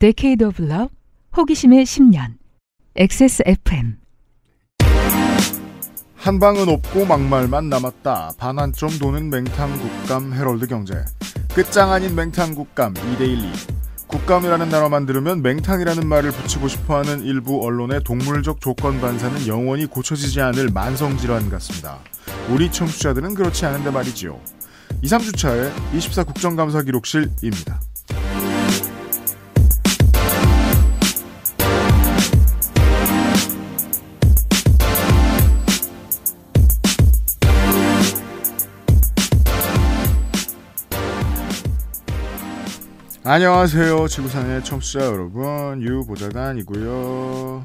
데케이 a d e of 호기심의 10년, XSFM. 한 방은 없고 막말만 남았다. 반환점 도는 맹탕국감 헤럴드 경제. 끝장 아닌 맹탕국감 이데일리. 국감이라는 나라만 들으면 맹탕이라는 말을 붙이고 싶어하는 일부 언론의 동물적 조건 반사는 영원히 고쳐지지 않을 만성질환 같습니다. 우리 청취자들은 그렇지 않은데 말이지요. 2, 3주차에24 국정감사 기록실입니다. 안녕하세요. 지구상의 청취자 여러분. 유보좌관이고요.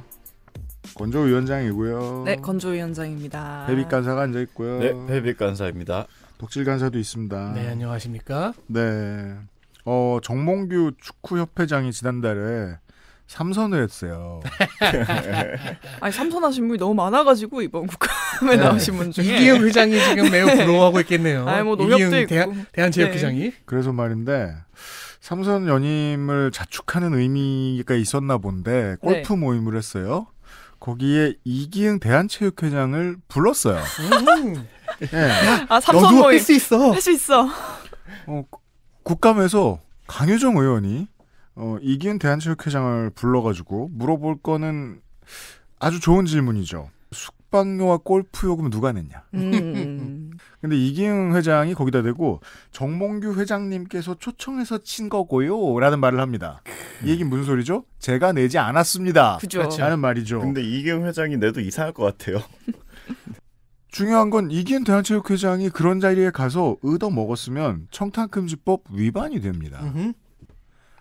건조위원장이고요. 네, 건조위원장입니다. 회비간사가 앉아있고요. 네, 회비간사입니다. 독질간사도 있습니다. 네, 안녕하십니까. 네. 어, 정몽규 축구협회장이 지난달에 삼선을 했어요. 아니 삼선하신 분이 너무 많아가지고 이번 국감에 네. 나오신 분 중에 이기영 회장이 지금 매우 부러워하고 있겠네요. 아니 뭐 농협도 있고 대한, 대한회장이 네. 그래서 말인데 삼선 연임을 자축하는 의미가 있었나 본데 골프 네. 모임을 했어요. 거기에 이기흥 대한체육회장을 불렀어요. 음. 네. 아 삼선 모임 할 수 있어. 할 수 있어. 어, 국감에서 강효정 의원이 어, 이기은 대한체육회장을 불러가지고 물어볼 거는 아주 좋은 질문이죠. 숙박료와 골프 요금 누가 냈냐. 음. 근데 이기흥 회장이 거기다 대고 정몽규 회장님께서 초청해서 친 거고요라는 말을 합니다. 이 얘기 무슨 소리죠? 제가 내지 않았습니다. 그죠. 렇 그렇죠. 라는 말이죠. 근데 이기흥 회장이 내도 이상할 것 같아요. 중요한 건 이기은 대한체육회장이 그런 자리에 가서 얻어 먹었으면 청탁금지법 위반이 됩니다.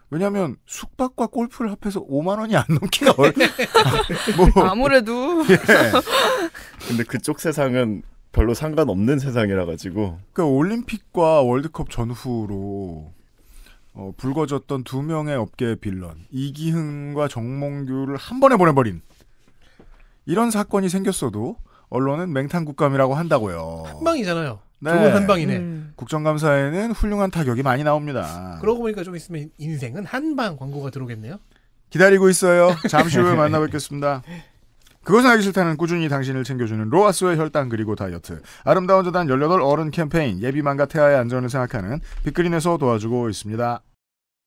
왜냐하면 숙박과 골프를 합해서 5만 원이 안 넘기가 어려. 뭐 아무래도. 예. 근데 그쪽 세상은 별로 상관없는 세상이라 가지고. 그 올림픽과 월드컵 전후로 어, 불거졌던 두 명의 업계 빌런 이기흥과 정몽규를 한 번에 보내버린 이런 사건이 생겼어도 언론은 맹탕국감이라고 한다고요. 한 방이잖아요. 네. 두분한 방이네. 음. 국정감사에는 훌륭한 타격이 많이 나옵니다. 그러고 보니까 좀 있으면 인생은 한방 광고가 들어오겠네요. 기다리고 있어요. 잠시 후에 만나 뵙겠습니다. 그것은 하기 싫다는 꾸준히 당신을 챙겨주는 로아스의 혈당 그리고 다이어트 아름다운 재단 18 어른 캠페인 예비만과 태아의 안전을 생각하는 빅그린에서 도와주고 있습니다.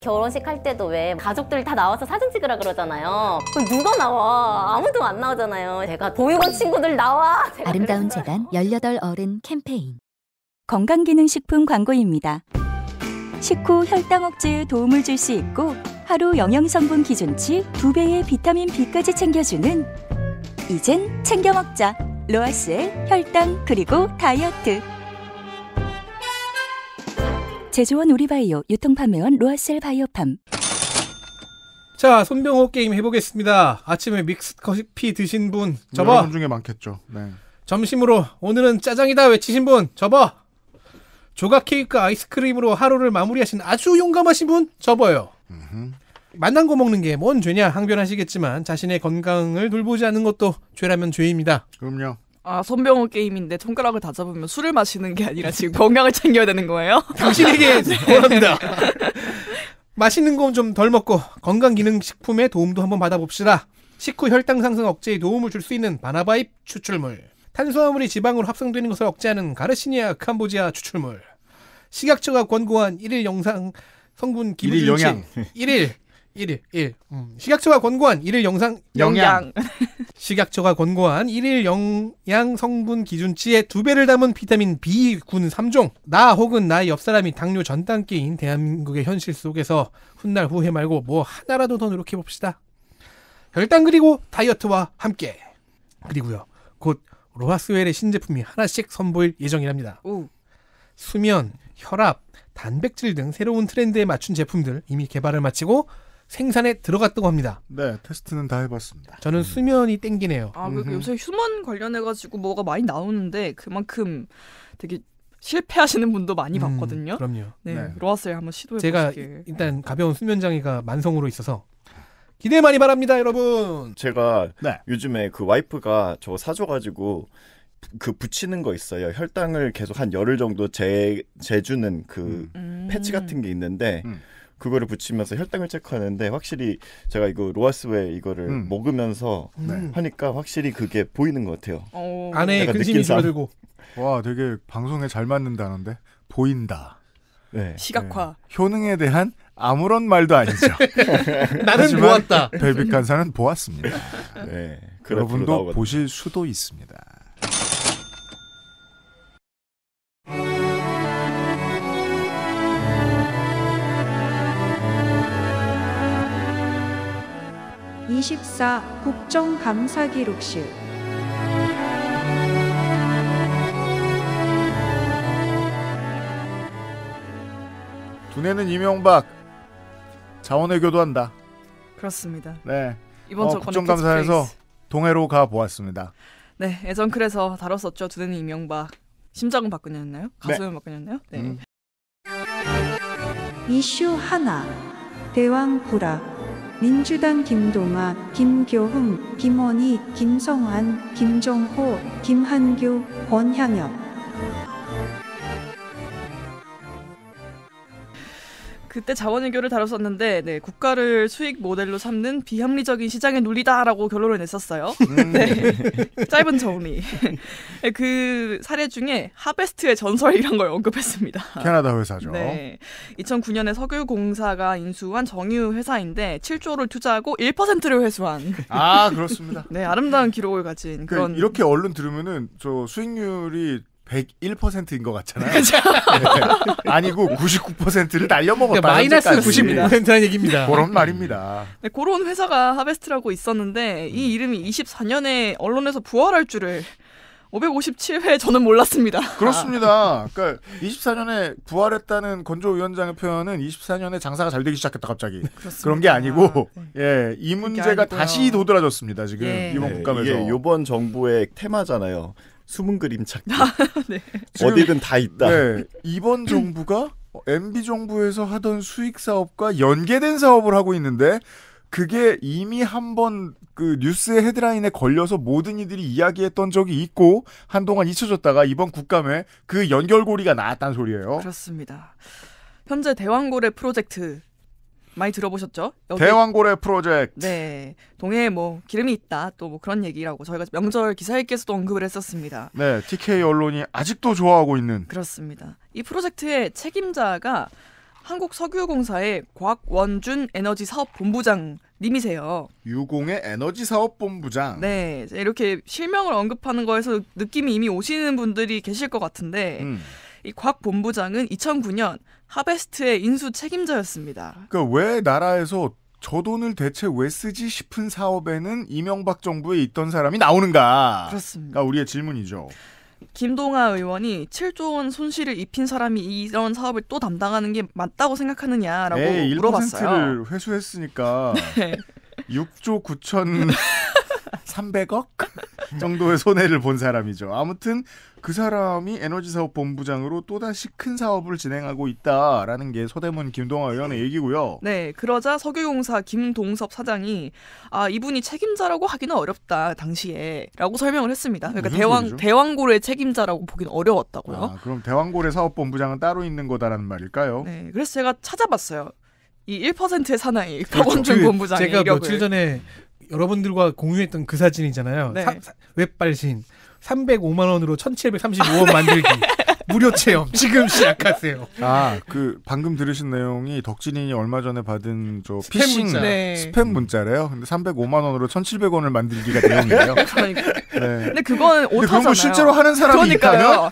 결혼식 할 때도 왜 가족들 다 나와서 사진 찍으라 그러잖아요. 그럼 누가 나와? 아무도 안 나오잖아요. 제가 보육원 친구들 나와! 아름다운 재단 18 어른 캠페인 건강기능식품 광고입니다. 식후 혈당 억제에 도움을 줄 수 있고 하루 영양성분 기준치 두배의 비타민 B까지 챙겨주는 이젠 챙겨 먹자. 로아스의 혈당 그리고 다이어트. 제조원 우리바이오 유통판매원 로아셀 바이오팜. 자 손병호 게임 해보겠습니다. 아침에 믹스 커피 드신 분 접어. 여러분 중에 많겠죠. 네. 점심으로 오늘은 짜장이다 외치신 분 접어. 조각 케이크 아이스크림으로 하루를 마무리하신 아주 용감하신 분 접어요. 음흠. 만난 거 먹는 게 뭔 죄냐 항변하시겠지만 자신의 건강을 돌보지 않는 것도 죄라면 죄입니다. 그럼요. 아 손병호 게임인데 손가락을 다 잡으면 술을 마시는 게 아니라 지금 건강을 챙겨야 되는 거예요? 당신에게 원합니다. 맛있는 건 좀 덜 먹고 건강기능식품의 도움도 한번 받아봅시다. 식후 혈당 상승 억제에 도움을 줄 수 있는 바나바잎 추출물. 탄수화물이 지방으로 합성되는 것을 억제하는 가르시니아 캄보지아 추출물. 식약처가 권고한 1일 영상 성분 기부영칙 1일 1일 1. 음. 식약처가 권고한 1일 영상 영양. 식약처가 권고한 1일 영양 성분 기준치의 두 배를 담은 비타민 B군 3종. 나 혹은 나의 옆 사람이 당뇨 전 단계인 대한민국의 현실 속에서 훗날 후회 말고 뭐 하나라도 더 노력해 봅시다. 혈당 그리고 다이어트와 함께. 그리고요. 곧 로하스웰의 신제품이 하나씩 선보일 예정이랍니다. 오. 수면, 혈압, 단백질 등 새로운 트렌드에 맞춘 제품들 이미 개발을 마치고 생산에 들어갔다고 합니다. 네, 테스트는 다 해봤습니다. 저는 음. 수면이 땡기네요. 아, 그 요새 휴먼 관련해가지고 뭐가 많이 나오는데 그만큼 되게 실패하시는 분도 많이 음, 봤거든요. 그럼요. 네, 네. 로아스에 한번 시도해 제가 보시게. 일단 가벼운 수면 장애가 만성으로 있어서 기대 많이 바랍니다, 여러분. 제가 네. 요즘에 그 와이프가 저 사줘가지고 그 붙이는 거 있어요. 혈당을 계속 한 열흘 정도 재 재주는 그 음. 패치 같은 게 있는데. 음. 그거를 붙이면서 혈당을 체크하는데 확실히 제가 이거 로아스웨 이거를 음. 먹으면서 네. 하니까 확실히 그게 보이는 것 같아요. 어... 안에 근심이 줄어들고. 와, 되게 방송에 잘 맞는다는데 보인다. 네. 시각화. 네. 효능에 대한 아무런 말도 아니죠. 나는 보았다. 벨빅 간사는 보았습니다. 네, 여러분도 보실 수도 있습니다. 24 국정감사기록실 두뇌는 이명박 자원을 교도한다. 그렇습니다. 네. 이번 어, 국정감사에서 동해로 가 보았습니다. 네, 예전 그래서 다뤘었죠. 두뇌는 이명박. 심장은 박근혜나요 가슴은 네. 박근혜나요 네. 음. 이슈 하나 대왕 불락 민주당 김동아, 김교흥 김원희, 김성환, 김정호, 김한규, 권향엽 그때 자원외교를 다뤘었는데 네, 국가를 수익 모델로 삼는 비합리적인 시장의 논리다라고 결론을 냈었어요. 음. 네, 짧은 정리. 네, 그 사례 중에 하베스트의 전설이란 걸 언급했습니다. 캐나다 회사죠. 네, 2009년에 석유공사가 인수한 정유 회사인데 7조를 투자하고 1%를 회수한. 아 그렇습니다. 네, 아름다운 기록을 가진 그러니까 그런. 이렇게 얼른 들으면은 저 수익률이 101%인 것 같잖아요. 네. 아니고 99%를 날려먹었다. 그러니까 마이너스 99%라는 얘기입니다. 그런 네. 말입니다. 네, 그런 회사가 하베스트라고 있었는데 음. 이 이름이 24년에 언론에서 부활할 줄을 557회 저는 몰랐습니다. 그렇습니다. 그러니까 24년에 부활했다는 건조 위원장의 표현은 24년에 장사가 잘 되기 시작했다 갑자기. 그렇습니다. 그런 게 아니고 네. 예, 이 문제가 다시 도드라졌습니다. 지금 예. 이번 국감에서. 이게 이번 정부의 테마잖아요. 숨은 그림 찾기. 아, 네. 어디든 다 있다. 네. 이번 정부가 MB 정부에서 하던 수익 사업과 연계된 사업을 하고 있는데 그게 이미 한번 그 뉴스의 헤드라인에 걸려서 모든 이들이 이야기했던 적이 있고 한동안 잊혀졌다가 이번 국감에 그 연결고리가 나왔단 소리예요. 그렇습니다. 현재 대왕고래 프로젝트 많이 들어보셨죠? 여기, 대왕고래 프로젝트. 네. 동해에 뭐 기름이 있다. 또 뭐 그런 얘기라고 저희가 명절 기사 읽기서도 언급을 했었습니다. 네. TK 언론이 아직도 좋아하고 있는. 그렇습니다. 이 프로젝트의 책임자가 한국석유공사의 곽원준 에너지 사업 본부장 님이세요. 유공의 에너지 사업 본부장. 네, 이렇게 실명을 언급하는 거에서 느낌이 이미 오시는 분들이 계실 것 같은데 음. 이곽 본부장은 2009년 하베스트의 인수 책임자였습니다. 그러니까 왜 나라에서 저 돈을 대체 왜 쓰지 싶은 사업에는 이명박 정부에 있던 사람이 나오는가? 그렇습니다. 우리의 질문이죠. 김동아 의원이 7조 원 손실을 입힌 사람이 이런 사업을 또 담당하는 게 맞다고 생각하느냐라고 에이, 네, 물어봤어요. 1%를 회수했으니까 네. 6조 9천 300억 정도의 손해를 본 사람이죠. 아무튼 그 사람이 에너지사업 본부장으로 또다시 큰 사업을 진행하고 있다라는 게 서대문 김동아 의원의 얘기고요. 네, 그러자 석유공사 김동섭 사장이 아 이분이 책임자라고 하기는 어렵다 당시에라고 설명을 했습니다. 그러니까 대왕 소리죠? 대왕고래 책임자라고 보기는 어려웠다고요. 아, 그럼 대왕고래 사업 본부장은 따로 있는 거다라는 말일까요? 네, 그래서 제가 찾아봤어요. 이 1%의 사나이 아, 박원준 본부장의 제가 이력을. 며칠 전에 여러분들과 공유했던 그 사진이잖아요. 네. 웹발신 305만 원으로 1,735원 아, 만들기. 무료 체험 지금 시작하세요. 아, 그 방금 들으신 내용이 덕진이 얼마 전에 받은 저 스팸 문자. 네. 스팸 문자래요. 근데 305만 원으로 1,700원을 만들기가 내용이에요. 그러니까. 네. 근데 그건 오타잖아요. 그런 실제로 하는 사람이 있다면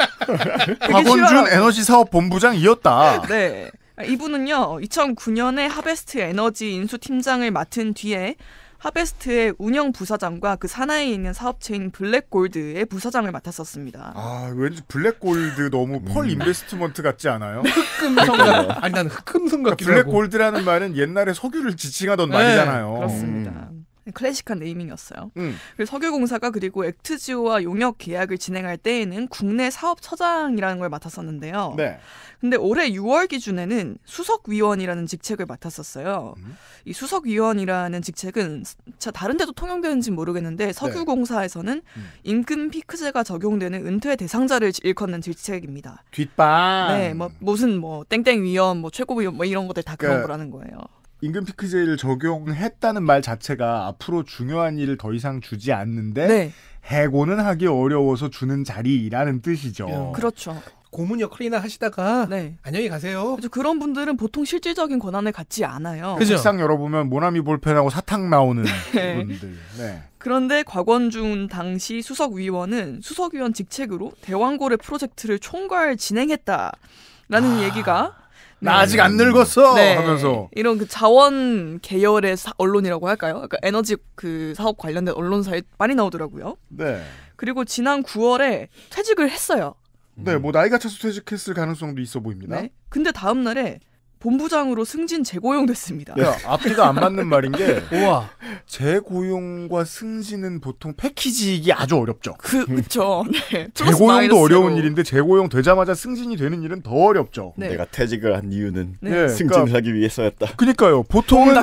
박원준 에너지 사업 본부장이었다. 네. 이분은요, 2009년에 하베스트 에너지 인수 팀장을 맡은 뒤에 하베스트의 운영 부사장과 그 산하에 있는 사업체인 블랙골드의 부사장을 맡았었습니다. 아 왠지 블랙골드 너무 음. 펄 인베스트먼트 같지 않아요? 흑금성 같 아니 난 흑금성 그러니까 같기도 블랙골드라는 말은 옛날에 석유를 지칭하던 네, 말이잖아요. 그렇습니다. 음. 클래식한 네이밍이었어요. 음. 그리고 석유공사가 그리고 액트지오와 용역 계약을 진행할 때에는 국내 사업처장이라는 걸 맡았었는데요. 네. 근데 올해 6월 기준에는 수석위원이라는 직책을 맡았었어요. 음. 이 수석위원이라는 직책은 자 다른 데도 통용되는지 모르겠는데 석유공사에서는 네. 음. 임금 피크제가 적용되는 은퇴 대상자를 일컫는 직책입니다. 뒷방. 네, 뭐 무슨 뭐 땡땡 위원, 뭐 최고 위원 뭐 이런 것들 다 그런 그, 거라는 거예요. 임금 피크제를 적용했다는 말 자체가 앞으로 중요한 일을 더 이상 주지 않는데 네. 해고는 하기 어려워서 주는 자리라는 뜻이죠. 음, 그렇죠. 고문 역할이나 하시다가 네. 안녕히 가세요. 그렇죠. 그런 분들은 보통 실질적인 권한을 갖지 않아요. 그죠? 책상 열어보면 모나미 볼펜하고 사탕 나오는 네. 분들. 네. 그런데 곽원준 당시 수석위원은 수석위원 직책으로 대왕고래 프로젝트를 총괄 진행했다라는 아... 얘기가 나 아직 안 음. 늙었어 네. 하면서 이런 그 자원 계열의 사, 언론이라고 할까요? 그러니까 에너지 그 사업 관련된 언론사에 많이 나오더라고요. 네. 그리고 지난 9월에 퇴직을 했어요. 네, 뭐 나이가 차서 퇴직했을 가능성도 있어 보입니다. 네. 근데 다음 날에 본부장으로 승진 재고용됐습니다. 야, 앞뒤가 안 맞는 말인 게 우와. 재고용과 승진은 보통 패키지이기 아주 어렵죠. 그 그렇죠. 네. 재고용도 어려운 일인데 재고용 되자마자 승진이 되는 일은 더 어렵죠. 네. 내가 퇴직을 한 이유는 네. 네 승진을 그러니까, 하기 위해서였다. 그니까요. 보통은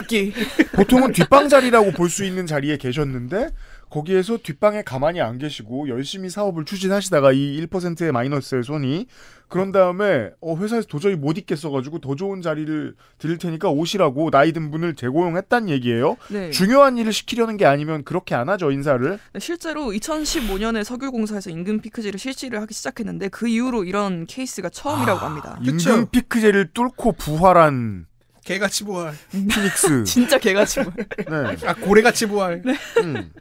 보통은 뒷방자리라고 볼 수 있는 자리에 계셨는데 거기에서 뒷방에 가만히 안 계시고 열심히 사업을 추진하시다가 이 1%의 마이너스의 손이 그런 다음에 어 회사에서 도저히 못 있겠어가지고 더 좋은 자리를 드릴 테니까 오시라고 나이 든 분을 재고용했단 얘기예요. 네. 중요한 일을 시키려는 게 아니면 그렇게 안 하죠 인사를. 네, 실제로 2015년에 석유공사에서 임금 피크제를 실시를 하기 시작했는데 그 이후로 이런 케이스가 처음이라고 아, 합니다. 임금 피크제를 뚫고 부활한. 개같이 부활. 피닉스. 진짜 개같이 부활. 네. 아 고래같이 부활. 네. 음.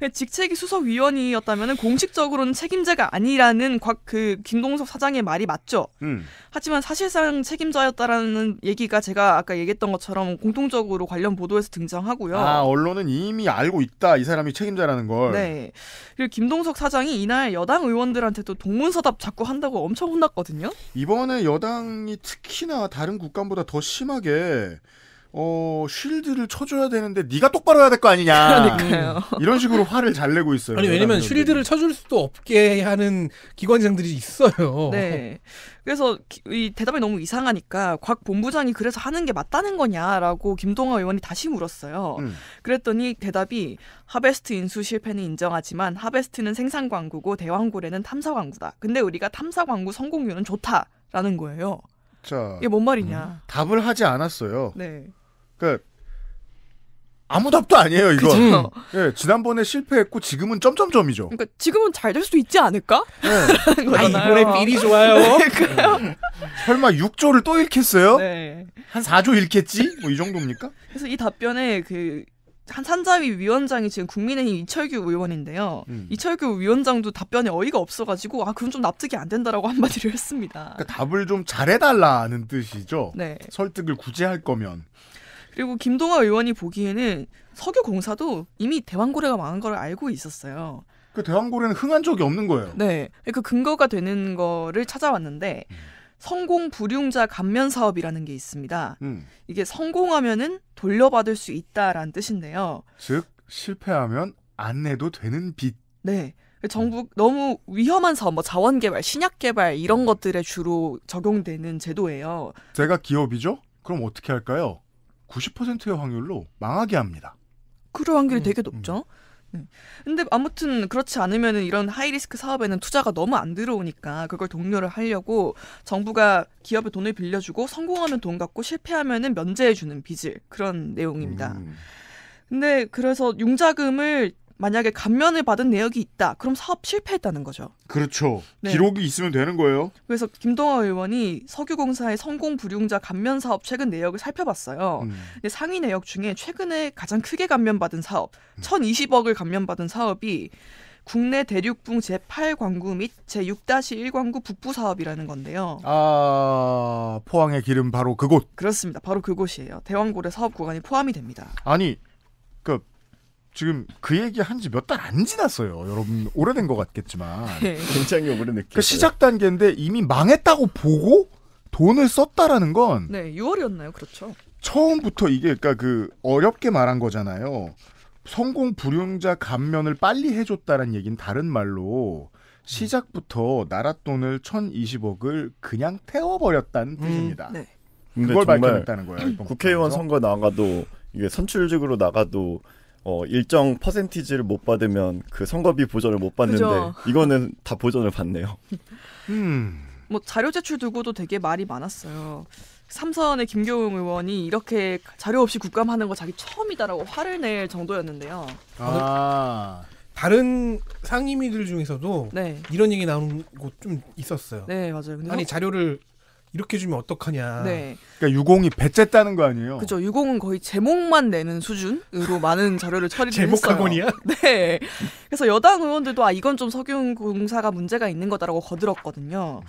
네, 직책이 수석위원이었다면 공식적으로는 책임자가 아니라는 곽, 그 김동석 사장의 말이 맞죠. 음. 하지만 사실상 책임자였다라는 얘기가 제가 아까 얘기했던 것처럼 공통적으로 관련 보도에서 등장하고요. 아 언론은 이미 알고 있다 이 사람이 책임자라는 걸. 네. 그리고 김동석 사장이 이날 여당 의원들한테도 동문서답 자꾸 한다고 엄청 혼났거든요. 이번에 여당이 특히나 다른 국감보다 더 심하게 어, 쉴드를 쳐줘야 되는데 네가 똑바로 해야 될 거 아니냐. 그러니까요. 음. 이런 식으로 화를 잘 내고 있어요. 아니 왜냐면 쉴드를 쳐줄 수도 없게 하는 기관장들이 있어요. 네. 그래서 이 대답이 너무 이상하니까 곽 본부장이 그래서 하는 게 맞다는 거냐라고 김동하 의원이 다시 물었어요. 음. 그랬더니 대답이 하베스트 인수 실패는 인정하지만 하베스트는 생산 광구고 대왕고래는 탐사 광구다. 근데 우리가 탐사 광구 성공률은 좋다라는 거예요. 자, 이게 뭔 말이냐? 음, 답을 하지 않았어요. 네. 그 그러니까 아무 답도 아니에요 이거. 음. 예, 지난번에 실패했고 지금은 점점점이죠. 그러니까 지금은 잘 될 수 있지 않을까? 네. 아 이번에 삘리 좋아요. 그러니까 설마 6조를 또 잃겠어요? 네. 한 4조 잃겠지? 뭐 이 정도입니까? 그래서 이 답변에 그 한 산자위 위원장이 지금 국민의힘 이철규 의원인데요. 음. 이철규 위원장도 답변에 어이가 없어가지고 아 그건 좀 납득이 안 된다라고 한마디를 했습니다. 그러니까 답을 좀 잘해달라는 뜻이죠. 네. 설득을 구제할 거면. 그리고 김동화 의원이 보기에는 석유 공사도 이미 대왕고래가 망한 걸 알고 있었어요. 그 대왕고래는 흥한 적이 없는 거예요. 네. 그 근거가 되는 거를 찾아왔는데 음. 성공 불용자 감면 사업이라는 게 있습니다. 음. 이게 성공하면은 돌려받을 수 있다라는 뜻인데요. 즉 실패하면 안 내도 되는 빚. 네. 정부 음. 너무 위험한 사업, 뭐 자원 개발, 신약 개발 이런 것들에 주로 적용되는 제도예요. 제가 기업이죠? 그럼 어떻게 할까요? 90%의 확률로 망하게 합니다. 그럴 확률이 음, 되게 높죠. 음. 네. 근데 아무튼 그렇지 않으면 이런 하이리스크 사업에는 투자가 너무 안 들어오니까 그걸 독려를 하려고 정부가 기업에 돈을 빌려주고 성공하면 돈 갖고 실패하면 면제해주는 빚을 그런 내용입니다. 음. 근데 그래서 융자금을 만약에 감면을 받은 내역이 있다. 그럼 사업 실패했다는 거죠. 그렇죠. 네. 기록이 있으면 되는 거예요. 그래서 김동아 의원이 석유공사의 성공 불용자 감면 사업 최근 내역을 살펴봤어요. 음. 근데 상위 내역 중에 최근에 가장 크게 감면받은 사업, 음. 1,020억을 감면받은 사업이 국내 대륙붕 제8광구 및 제6-1광구 북부 사업이라는 건데요. 아, 포항의 기름 바로 그곳. 그렇습니다. 바로 그곳이에요. 대왕고래 사업 구간이 포함이 됩니다. 아니, 지금 그 얘기 한 지 몇 달 안 지났어요. 여러분 오래된 것 같겠지만 네. 굉장히 오래 느끼. 그 시작 단계인데 이미 망했다고 보고 돈을 썼다라는 건. 네, 6월이었나요? 그렇죠. 처음부터 이게 그러니까 그 어렵게 말한 거잖아요. 성공 불용자 감면을 빨리 해줬다는 얘기는 다른 말로 시작부터 나라 돈을 1,020억을 그냥 태워버렸다는 음, 뜻입니다. 네. 그걸 밝혀냈다는 거예요. 국회의원 선거 나가도 이게 선출직으로 나가도 어, 일정 퍼센티지를 못 받으면 그 선거비 보전을 못 받는데 그죠. 이거는 다 보전을 받네요. 음. 뭐 자료 제출 두고도 되게 말이 많았어요. 삼선의 김교웅 의원이 이렇게 자료 없이 국감하는 거 자기 처음이다라고 화를 낼 정도였는데요. 아. 다른 상임위들 중에서도 네. 이런 얘기 나오는 곳좀 있었어요. 네, 맞아요. 아니 자료를 이렇게 주면 어떡하냐. 네. 그러니까 유공이 배째다는 거 아니에요? 그죠. 유공은 거의 제목만 내는 수준으로 많은 자료를 처리를 제목 했어요. 제목학원이야? 네. 그래서 여당 의원들도 아 이건 좀 석유공 사가 문제가 있는 거다라고 거들었거든요.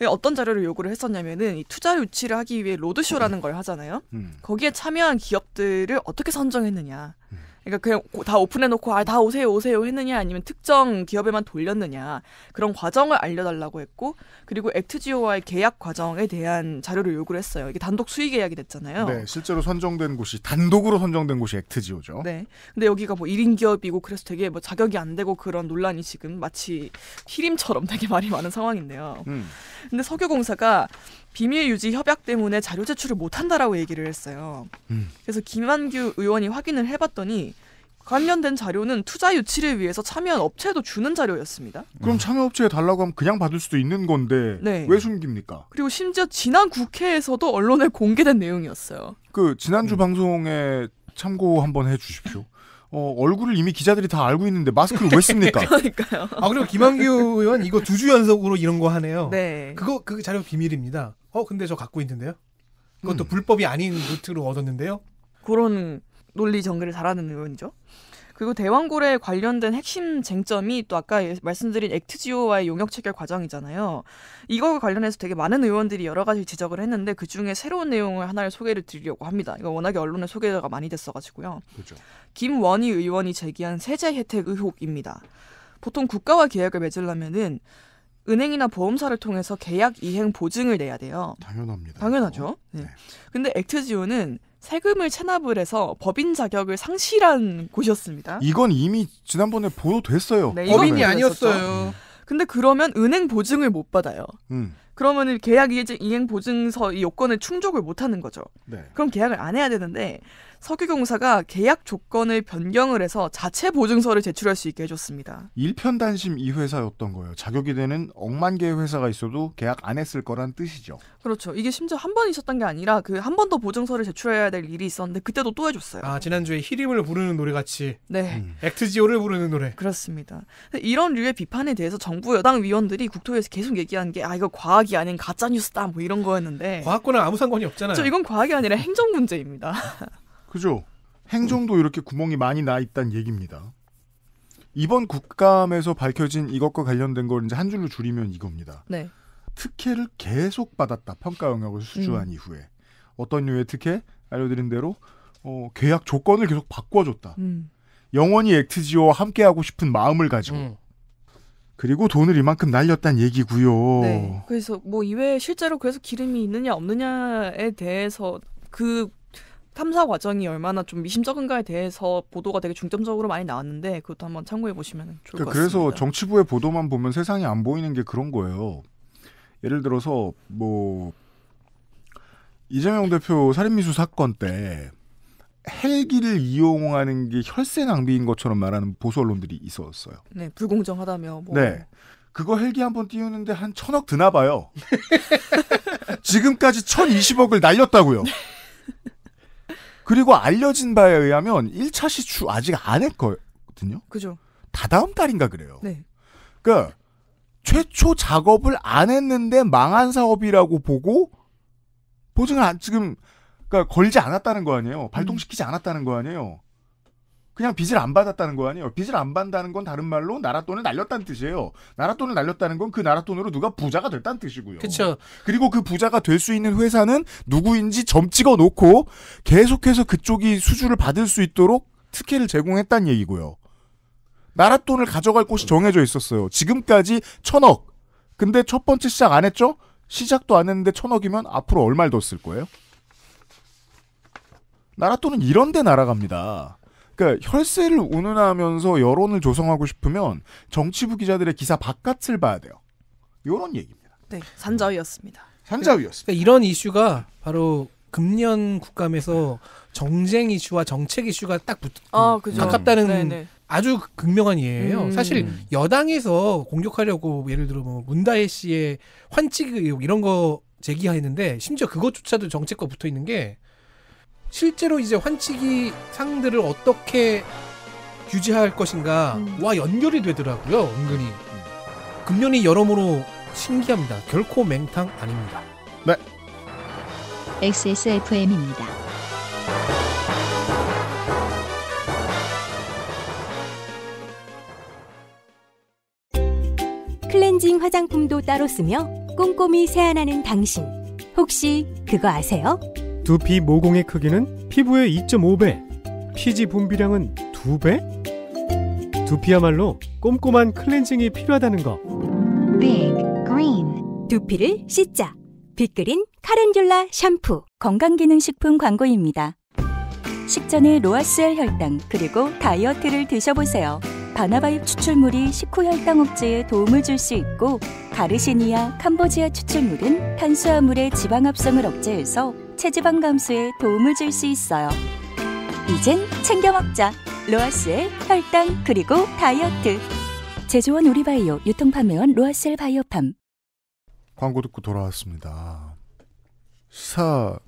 예, 어떤 자료를 요구를 했었냐면은 이 투자 유치를 하기 위해 로드쇼라는 걸 하잖아요. 음. 거기에 참여한 기업들을 어떻게 선정했느냐. 음. 그러니까 그냥 다 오픈해놓고 아다 오세요 오세요 했느냐 아니면 특정 기업에만 돌렸느냐 그런 과정을 알려달라고 했고 그리고 액트지오와의 계약 과정에 대한 자료를 요구를 했어요. 이게 단독 수의 계약이 됐잖아요. 네, 실제로 선정된 곳이 단독으로 선정된 곳이 액트지오죠. 네, 근데 여기가 뭐 1인 기업이고 그래서 되게 뭐 자격이 안 되고 그런 논란이 지금 마치 희림처럼 되게 말이 많은 상황인데요. 음. 근데 석유공사가 비밀 유지 협약 때문에 자료 제출을 못한다라고 얘기를 했어요. 음. 그래서 김한규 의원이 확인을 해봤더니 관련된 자료는 투자 유치를 위해서 참여한 업체도 주는 자료였습니다. 그럼 음. 참여 업체에 달라고 하면 그냥 받을 수도 있는 건데 네. 왜 숨깁니까? 그리고 심지어 지난 국회에서도 언론에 공개된 내용이었어요. 그 지난주 음. 방송에 참고 한번 해주십시오. 어, 얼굴을 이미 기자들이 다 알고 있는데 마스크를 왜 씁니까? 그러니까요. 아 그리고 김한규 의원 이거 두 주 연속으로 이런 거 하네요. 네. 그거 그 자료 비밀입니다. 어 근데 저 갖고 있는데요. 그것도 음. 불법이 아닌 루트로 얻었는데요. 그런 논리 전개를 잘하는 의원이죠. 그리고 대왕고래 관련된 핵심 쟁점이 또 아까 말씀드린 액트지오와의 용역 체결 과정이잖아요. 이거 관련해서 되게 많은 의원들이 여러 가지 지적을 했는데 그 중에 새로운 내용을 하나를 소개를 드리려고 합니다. 이거 워낙에 언론에 소개가 많이 됐어가지고요. 그렇죠. 김원희 의원이 제기한 세제 혜택 의혹입니다. 보통 국가와 계약을 맺으려면은 은행이나 보험사를 통해서 계약 이행 보증을 내야 돼요. 당연합니다. 당연하죠. 네. 네. 근데 액트지오는 세금을 체납을 해서 법인 자격을 상실한 곳이었습니다. 이건 이미 지난번에 보도됐어요. 네, 법인이 아니었어요. 음. 근데 그러면 은행 보증을 못 받아요. 음. 그러면 계약 이행 보증서 이 요건을 충족을 못 하는 거죠. 네. 그럼 계약을 안 해야 되는데 석유공사가 계약 조건을 변경을 해서 자체 보증서를 제출할 수 있게 해줬습니다. 일편단심 이 회사였던 거예요. 자격이 되는 억만 개의 회사가 있어도 계약 안 했을 거란 뜻이죠. 그렇죠. 이게 심지어 한 번 있었던 게 아니라 그 한 번 더 보증서를 제출해야 될 일이 있었는데 그때도 또 해줬어요. 아 지난주에 히림을 부르는 노래 같이. 네. 음. 액트지오를 부르는 노래. 그렇습니다. 이런 류의 비판에 대해서 정부 여당 위원들이 국토에서 계속 얘기한 게아 이거 과학이 아닌 가짜 뉴스다 뭐 이런 거였는데. 과학과는 아무 상관이 없잖아요. 저 그렇죠. 이건 과학이 아니라 행정 문제입니다. 그죠? 행정도 음. 이렇게 구멍이 많이 나 있다는 얘기입니다. 이번 국감에서 밝혀진 이것과 관련된 걸 이제 한 줄로 줄이면 이겁니다. 네. 특혜를 계속 받았다. 평가 영역을 수주한 음. 이후에 어떤 류의 특혜? 알려드린 대로 어, 계약 조건을 계속 바꿔줬다. 음. 영원히 액트지오와 함께하고 싶은 마음을 가지고. 음. 그리고 돈을 이만큼 날렸다는 얘기고요. 네. 그래서 뭐 이외에 실제로 그래서 기름이 있느냐 없느냐에 대해서 그 탐사 과정이 얼마나 좀 미심쩍은가에 대해서 보도가 되게 중점적으로 많이 나왔는데 그것도 한번 참고해 보시면 좋을 것 그러니까 같습니다. 그래서 정치부의 보도만 보면 세상이 안 보이는 게 그런 거예요. 예를 들어서 뭐 이재명 대표 살인미수 사건 때 헬기를 이용하는 게 혈세 낭비인 것처럼 말하는 보수 언론들이 있었어요. 네, 불공정하다며. 뭐. 네. 그거 헬기 한번 띄우는데 한 천억 드나 봐요. 지금까지 천이십억을 날렸다고요. 네. 그리고 알려진 바에 의하면 1차 시추 아직 안 했거든요. 그죠. 다다음 달인가 그래요. 네. 그니까 최초 작업을 안 했는데 망한 사업이라고 보고 보증을 안, 지금 그니까 걸지 않았다는 거 아니에요. 발동시키지 음. 않았다는 거 아니에요. 그냥 빚을 안 받았다는 거 아니에요. 빚을 안 받는다는 건 다른 말로 나라 돈을 날렸다는 뜻이에요. 나라 돈을 날렸다는 건 그 나라 돈으로 누가 부자가 됐다는 뜻이고요. 그렇죠. 그리고 그 부자가 될 수 있는 회사는 누구인지 점 찍어 놓고 계속해서 그쪽이 수주를 받을 수 있도록 특혜를 제공했다는 얘기고요. 나라 돈을 가져갈 곳이 정해져 있었어요. 지금까지 천억. 근데 첫 번째 시작 안 했죠? 시작도 안 했는데 천억이면 앞으로 얼마를 더쓸 거예요? 나라 돈은 이런 데 날아갑니다. 그러니까 혈세를 운운하면서 여론을 조성하고 싶으면 정치부 기자들의 기사 바깥을 봐야 돼요. 이런 얘기입니다. 네, 산자위였습니다. 산자위였습니다. 그러니까 이런 이슈가 바로 금년 국감에서 정쟁 이슈와 정책 이슈가 딱 붙, 아, 그죠. 가깝다는 네네. 네. 아주 극명한 예예요. 음. 사실 여당에서 공격하려고 예를 들어 뭐 문다혜 씨의 환치 의혹 이런 거 제기했는데 심지어 그것조차도 정책과 붙어 있는 게 실제로 이제 환치기 상들을 어떻게 유지할 것인가와 음. 연결이 되더라고요. 은근히 음. 금년이 여러모로 신기합니다. 결코 맹탕 아닙니다. 네. XSFM입니다. 클렌징 화장품도 따로 쓰며 꼼꼼히 세안하는 당신. 혹시 그거 아세요? 두피 모공의 크기는 피부의 2.5배, 피지 분비량은 2배? 두피야말로 꼼꼼한 클렌징이 필요하다는 거. Big Green 두피를 씻자. 빅그린 카렌듈라 샴푸 건강기능식품 광고입니다. 식전에 로아스엘 혈당 그리고 다이어트를 드셔보세요. 바나바잎 추출물이 식후 혈당 억제에 도움을 줄 수 있고 가르시니아, 캄보지아 추출물은 탄수화물의 지방 합성을 억제해서 체지방 감소에 도움을 줄 수 있어요. 이젠 챙겨 먹자. 로아스의 혈당 그리고 다이어트. 제조원 우리바이오 유통 판매원 로아셀 바이오팜. 광고 듣고 돌아왔습니다. 시사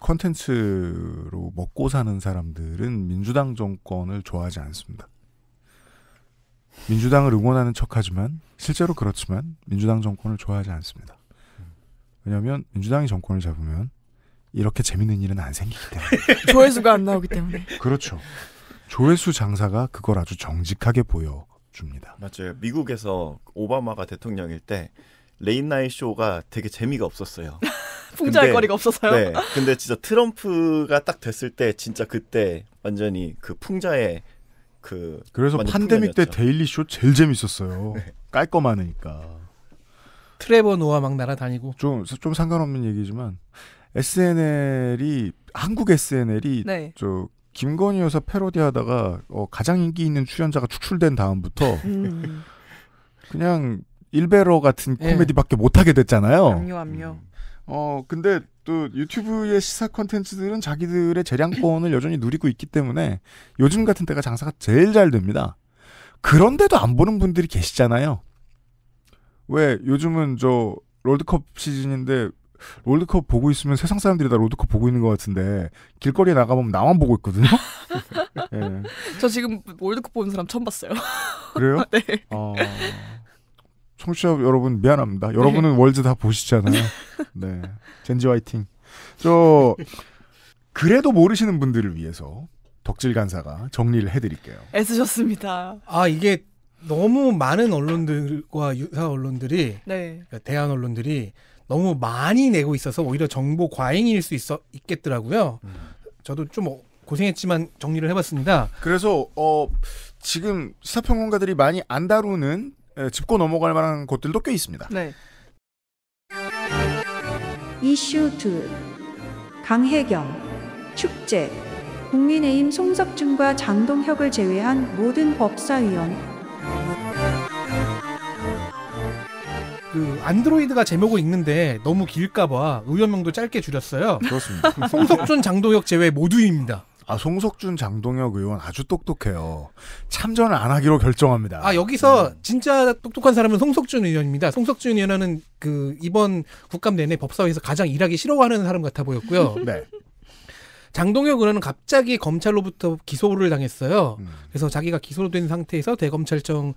컨텐츠로 먹고 사는 사람들은 민주당 정권을 좋아하지 않습니다. 민주당을 응원하는 척하지만 실제로 그렇지만 민주당 정권을 좋아하지 않습니다. 왜냐하면 민주당이 정권을 잡으면 이렇게 재밌는 일은 안 생기기 때문에. 조회수가 안 나오기 때문에. 그렇죠. 조회수 장사가 그걸 아주 정직하게 보여줍니다. 맞아요. 미국에서 오바마가 대통령일 때 레인나이 쇼가 되게 재미가 없었어요. 풍자할 거리가 없어서요. 네. 근데 진짜 트럼프가 딱 됐을 때 진짜 그때 완전히 그 풍자의 그 그래서 판데믹 풍년이었죠. 때 데일리 쇼 제일 재밌었어요. 네. 깔끔하니까. 트레버 노아 막 날아다니고 좀 좀 상관없는 얘기지만 SNL이 한국 SNL이 네. 저 김건희 여사 패러디하다가 어, 가장 인기 있는 출연자가 축출된 다음부터 음. 그냥 일베러 같은 네. 코미디밖에 못하게 됐잖아요. 압류 압류. 음. 어 근데 또 유튜브의 시사 콘텐츠들은 자기들의 재량권을 여전히 누리고 있기 때문에 요즘 같은 때가 장사가 제일 잘 됩니다. 그런데도 안 보는 분들이 계시잖아요. 왜 요즘은 저 롤드컵 시즌인데 롤드컵 보고 있으면 세상 사람들이 다 롤드컵 보고 있는 것 같은데 길거리에 나가보면 나만 보고 있거든요. 네. 저 지금 롤드컵 보는 사람 처음 봤어요. 그래요? 네. 어... 청취자 여러분 미안합니다. 여러분은 네. 월드 다 보시잖아요. 네. 젠지 화이팅. 저 그래도 모르시는 분들을 위해서 덕질 간사가 정리를 해드릴게요. 애쓰셨습니다. 아 이게 너무 많은 언론들과 유사 언론들이 네. 그러니까 대한 언론들이 너무 많이 내고 있어서 오히려 정보 과잉일 수 있어 있겠더라고요. 음. 저도 좀 고생했지만 정리를 해봤습니다. 그래서 어, 지금 시사평론가들이 많이 안 다루는 에, 짚고 넘어갈 만한 것들도 꽤 있습니다. 네. 이슈 2 강혜경 축제 국민의힘 송석준과 장동혁을 제외한 모든 법사위원 그 안드로이드가 제목을 읽는데 너무 길까봐 의원명도 짧게 줄였어요. 그렇습니다. 송석준 장도혁 제외 모두입니다. 아 송석준 장동혁 의원 아주 똑똑해요. 참전을 안 하기로 결정합니다. 아 여기서 음. 진짜 똑똑한 사람은 송석준 의원입니다. 송석준 의원은 그 이번 국감 내내 법사위에서 가장 일하기 싫어하는 사람 같아 보였고요. 네. 장동혁 의원은 갑자기 검찰로부터 기소를 당했어요. 음. 그래서 자기가 기소된 상태에서 대검찰청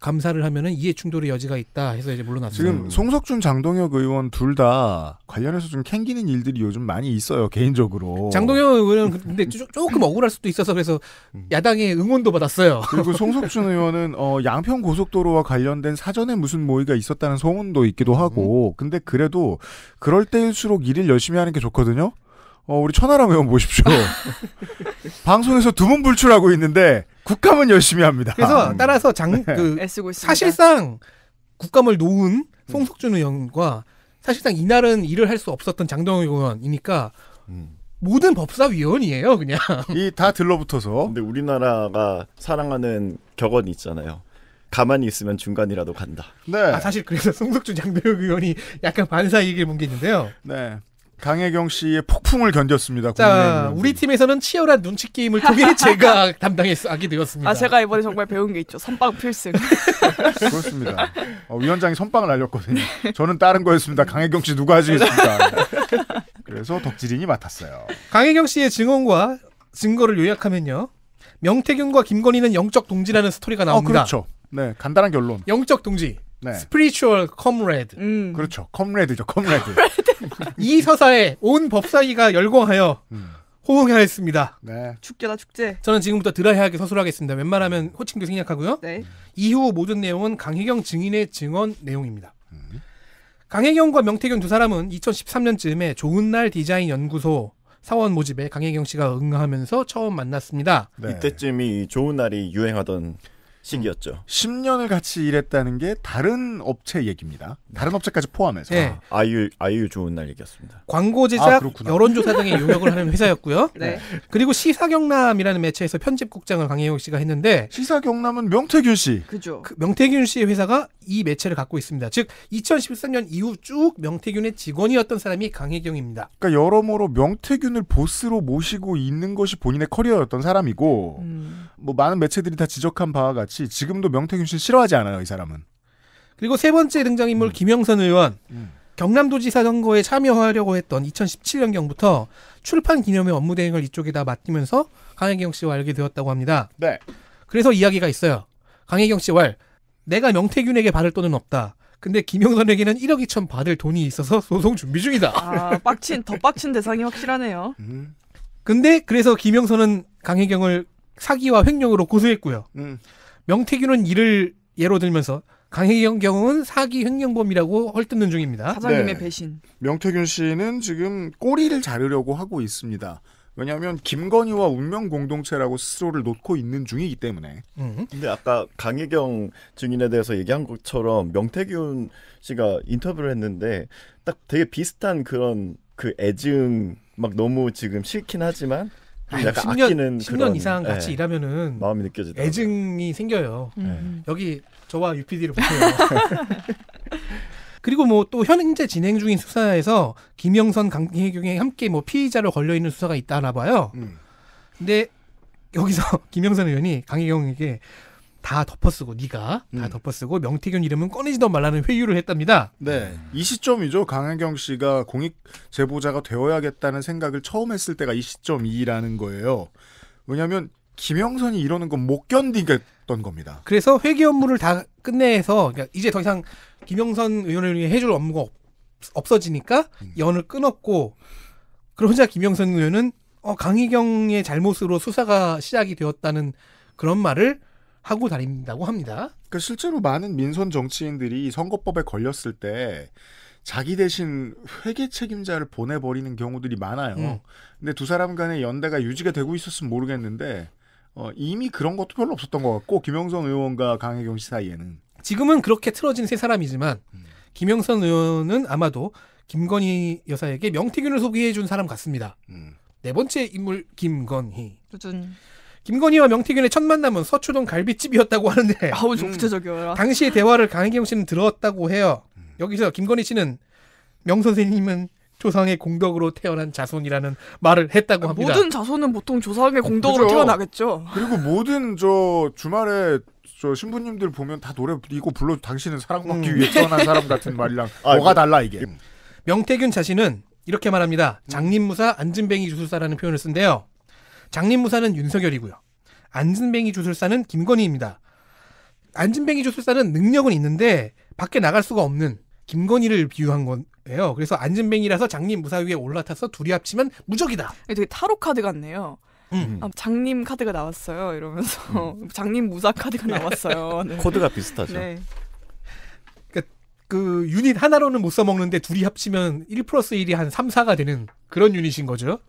감사를 하면은 이해 충돌의 여지가 있다 해서 이제 물러났어요. 지금 송석준 장동혁 의원 둘 다 관련해서 좀 캥기는 일들이 요즘 많이 있어요 개인적으로. 장동혁 의원은 그, 근데 조금 억울할 수도 있어서 그래서 음. 야당의 응원도 받았어요. 그리고 송석준 의원은 어, 양평 고속도로와 관련된 사전에 무슨 모의가 있었다는 소문도 있기도 하고, 음. 근데 그래도 그럴 때일수록 일을 열심히 하는 게 좋거든요. 어, 우리 천하람 의원 보십시오 방송에서 두문불출하고 있는데 국감은 열심히 합니다. 그래서 음. 따라서 장, 네. 그 사실상 국감을 놓은 음. 송석준 의원과 사실상 이날은 일을 할 수 없었던 장동 의원이니까 음. 모든 법사위원이에요, 그냥. 이 다 들러붙어서. 근데 우리나라가 사랑하는 격언이 있잖아요. 가만히 있으면 중간이라도 간다. 네. 아, 사실 그래서 송석준 장대 의원이 약간 반사 이익을 뭉개는데요. 네. 강혜경 씨의 폭풍을 견뎠습니다. 자, 우리 팀에서는 치열한 눈치 게임을 통해 제가 담당하게 되었습니다. 아, 제가 이번에 정말 배운 게 있죠. 선빵 필승. 그렇습니다. 어, 위원장이 선빵을 알렸거든요. 저는 다른 거였습니다. 강혜경 씨 누가 하시겠습니까? 그래서 덕질인이 맡았어요. 강혜경 씨의 증언과 증거를 요약하면요. 명태균과 김건희는 영적 동지라는 스토리가 어, 나옵니다. 어, 그렇죠. 네, 간단한 결론. 영적 동지. 네. 스피리추얼 컴레드. 음. 그렇죠. 컴레드죠. 컴레드. 이 서사에 온 법사위가 열광하여 음. 호응하였습니다. 네. 축제다 축제. 저는 지금부터 드라이하게 서술하겠습니다. 웬만하면 음. 호칭도 생략하고요. 네. 이후 모든 내용은 강혜경 증인의 증언 내용입니다. 음. 강혜경과 명태균 두 사람은 2013년쯤에 좋은 날 디자인 연구소 사원 모집에 강혜경 씨가 응하면서 처음 만났습니다. 네. 이때쯤이 좋은 날이 유행하던 시기였죠. 10년을 같이 일했다는 게 다른 업체 얘기입니다. 다른 업체까지 포함해서. 네. 아, 이유 아이유 좋은 날 얘기였습니다. 광고 아, 제작, 아, 여론조사 등의 용역을 하는 회사였고요. 네. 그리고 시사경남이라는 매체에서 편집국장을 강혜용 씨가 했는데 시사경남은 명태균 씨. 그죠. 그 명태균 씨의 회사가 이 매체를 갖고 있습니다. 즉 2013년 이후 쭉 명태균의 직원이었던 사람이 강혜경입니다. 그러니까 여러모로 명태균을 보스로 모시고 있는 것이 본인의 커리어였던 사람이고 음. 뭐 많은 매체들이 다 지적한 바와 같이 지금도 명태균 씨 싫어하지 않아요, 이 사람은. 그리고 세 번째 등장인물 음. 김영선 의원. 음. 경남도지사 선거에 참여하려고 했던 2017년경부터 출판 기념회 업무 대행을 이쪽에다 맡기면서 강혜경 씨와 알게 되었다고 합니다. 네. 그래서 이야기가 있어요. 강혜경 씨와 내가 명태균에게 받을 돈은 없다. 근데 김영선에게는 1억 2천 받을 돈이 있어서 소송 준비 중이다. 아, 빡친, 더 빡친 대상이 확실하네요. 음. 근데 그래서 김영선은 강혜경을 사기와 횡령으로 고소했고요. 음. 명태균은 이를 예로 들면서 강혜경 경우는 사기 횡령범이라고 헐뜯는 중입니다. 사장님의 네. 배신. 명태균 씨는 지금 꼬리를 자르려고 하고 있습니다. 왜냐하면 김건희와 운명 공동체라고 스스로를 놓고 있는 중이기 때문에. 음. 근데 아까 강혜경 증인에 대해서 얘기한 것처럼 명태균 씨가 인터뷰를 했는데 딱 되게 비슷한 그런 그 애증 막 너무 지금 싫긴 하지만 약간 10년, 아끼는 10년 그런, 이상 같이 네. 일하면은 마음이 느껴지다. 애증이 생겨요. 음. 예. 여기 저와 UPD를 보세요. 그리고 뭐 또 현재 진행 중인 수사에서 김영선 강해경에 함께 뭐 피의자로 걸려 있는 수사가 있다나 봐요. 음. 근데 여기서 김영선 의원이 강해경에게 다 덮어쓰고 네가 음. 다 덮어쓰고 명태균 이름은 꺼내지도 말라는 회유를 했답니다. 네, 이 시점이죠. 강한경 씨가 공익 제보자가 되어야겠다는 생각을 처음 했을 때가 이 시점이라는 거예요. 왜냐하면 김영선이 이러는 건 못 견디겠던 겁니다. 그래서 회계 업무를 다 끝내서 그러니까 이제 더 이상 김영선 의원을 위해 해줄 업무가 없, 어지니까 음. 연을 끊었고 그리고혼자 김영선 의원은 어, 강희경의 잘못으로 수사가 시작이 되었다는 그런 말을 하고 다닌다고 합니다. 그 실제로 많은 민선 정치인들이 선거법에 걸렸을 때 자기 대신 회계 책임자를 보내버리는 경우들이 많아요. 음. 근데 두 사람 간의 연대가 유지가 되고 있었으면 모르겠는데 어, 이미 그런 것도 별로 없었던 것 같고 김영선 의원과 강혜경 씨 사이에는 지금은 그렇게 틀어진 세 사람이지만 음. 김영선 의원은 아마도 김건희 여사에게 명태균을 소개해준 사람 같습니다. 음. 네 번째 인물 김건희. 수준. 김건희와 명태균의 첫 만남은 서초동 갈비집이었다고 하는데 아우 좀 음. 구체적이어라. 당시의 대화를 강혜경 씨는 들었다고 해요. 음. 여기서 김건희 씨는 명 선생님은 조상의 공덕으로 태어난 자손이라는 말을 했다고 합니다. 모든 자손은 보통 조상의 어, 공덕으로 그죠. 태어나겠죠. 그리고 모든 저 주말에 저 신부님들 보면 다 노래 이거 불러 당신은 사랑받기 음. 위해 태어난 사람 같은 말이랑 아, 뭐가 뭐, 달라 이게. 명태균 자신은 이렇게 말합니다. 장님무사 안진뱅이 주술사라는 표현을 쓴데요. 장림무사는 윤석열이고요. 안진뱅이 주술사는 김건희입니다. 안진뱅이 주술사는 능력은 있는데 밖에 나갈 수가 없는 김건희를 비유한 거예요. 그래서 안진뱅이라서 장님 무사 위에 올라타서 둘이 합치면 무적이다. 되게 타로 카드 같네요. 음. 음. 아, 장님 카드가 나왔어요. 이러면서 음. 장님 무사 카드가 네. 나왔어요. 네. 코드가 비슷하죠. 네. 그러니까 그 유닛 하나로는 못 써먹는데 둘이 합치면 1 플러스 1이 한 3, 4가 되는 그런 유닛인 거죠.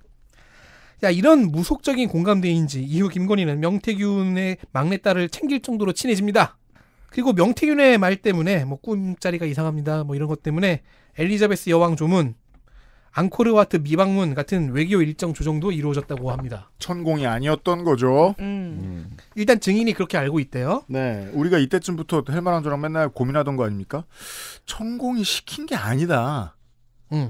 야 이런 무속적인 공감대인지 이후 김건희는 명태균의 막내딸을 챙길 정도로 친해집니다. 그리고 명태균의 말 때문에 뭐 꿈자리가 이상합니다. 뭐 이런 것 때문에 엘리자베스 여왕 조문, 앙코르와트 미방문 같은 외교 일정 조정도 이루어졌다고 합니다. 천공이 아니었던 거죠. 음. 음. 일단 증인이 그렇게 알고 있대요. 네, 우리가 이때쯤부터 헬마랑 저랑 맨날 고민하던 거 아닙니까? 천공이 시킨 게 아니다. 음.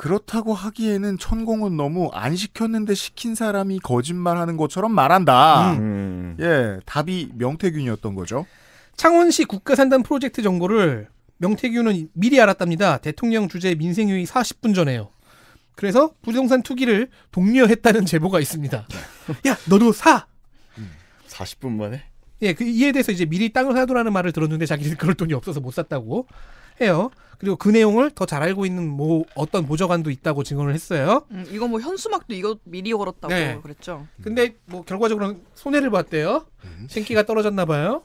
그렇다고 하기에는 천공은 너무 안 시켰는데 시킨 사람이 거짓말하는 것처럼 말한다. 음. 음. 예, 답이 명태균이었던 거죠. 창원시 국가산단 프로젝트 정보를 명태균은 미리 알았답니다. 대통령 주재 민생회의 40분 전에요. 그래서 부동산 투기를 독려했다는 제보가 있습니다. 야, 너도 사. 40분 만에? 예, 그 이에 대해서 이제 미리 땅을 사두라는 말을 들었는데 자기는 그럴 돈이 없어서 못 샀다고. 해요. 그리고 그 내용을 더 잘 알고 있는 뭐 어떤 보좌관도 있다고 증언을 했어요. 음, 이거 뭐 현수막도 이거 미리 걸었다고 네. 그랬죠. 근데 뭐 결과적으로는 손해를 봤대요. 음. 생기가 떨어졌나 봐요.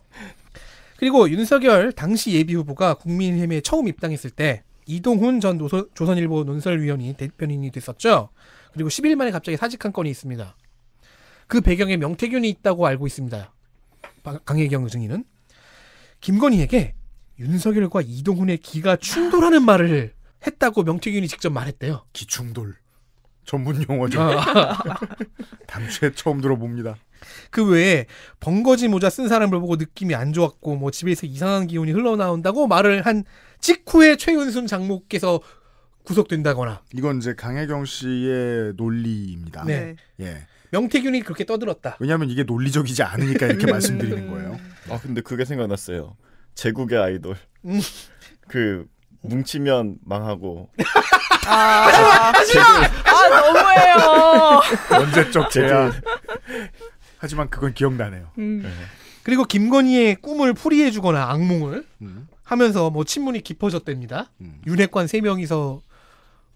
그리고 윤석열 당시 예비 후보가 국민의힘에 처음 입당했을 때 이동훈 전 노소, 조선일보 논설위원이 대변인이 됐었죠. 그리고 10일 만에 갑자기 사직한 건이 있습니다. 그 배경에 명태균이 있다고 알고 있습니다. 강혜경 증인은 김건희에게 윤석열과 이동훈의 기가 충돌하는 말을 했다고 명태균이 직접 말했대요. 기충돌. 전문 용어죠. 아. 당시 처음 들어봅니다. 그 외에 번거지 모자 쓴 사람을 보고 느낌이 안 좋았고 뭐 집에서 이상한 기운이 흘러나온다고 말을 한 직후에 최윤순 장모께서 구속된다거나. 이건 이제 강혜경 씨의 논리입니다. 네. 예. 명태균이 그렇게 떠들었다. 왜냐하면 이게 논리적이지 않으니까 이렇게 음. 말씀드리는 거예요. 아 근데 그게 생각났어요. 제국의 아이돌. 음. 그 뭉치면 망하고. 아, 아 하지마, 아 너무해요. 언제적 제야. 하지만 그건 기억나네요. 음. 네. 그리고 김건희의 꿈을 풀이해주거나 악몽을 음. 하면서 뭐친문이 깊어졌답니다. 음. 윤핵관 세 명이서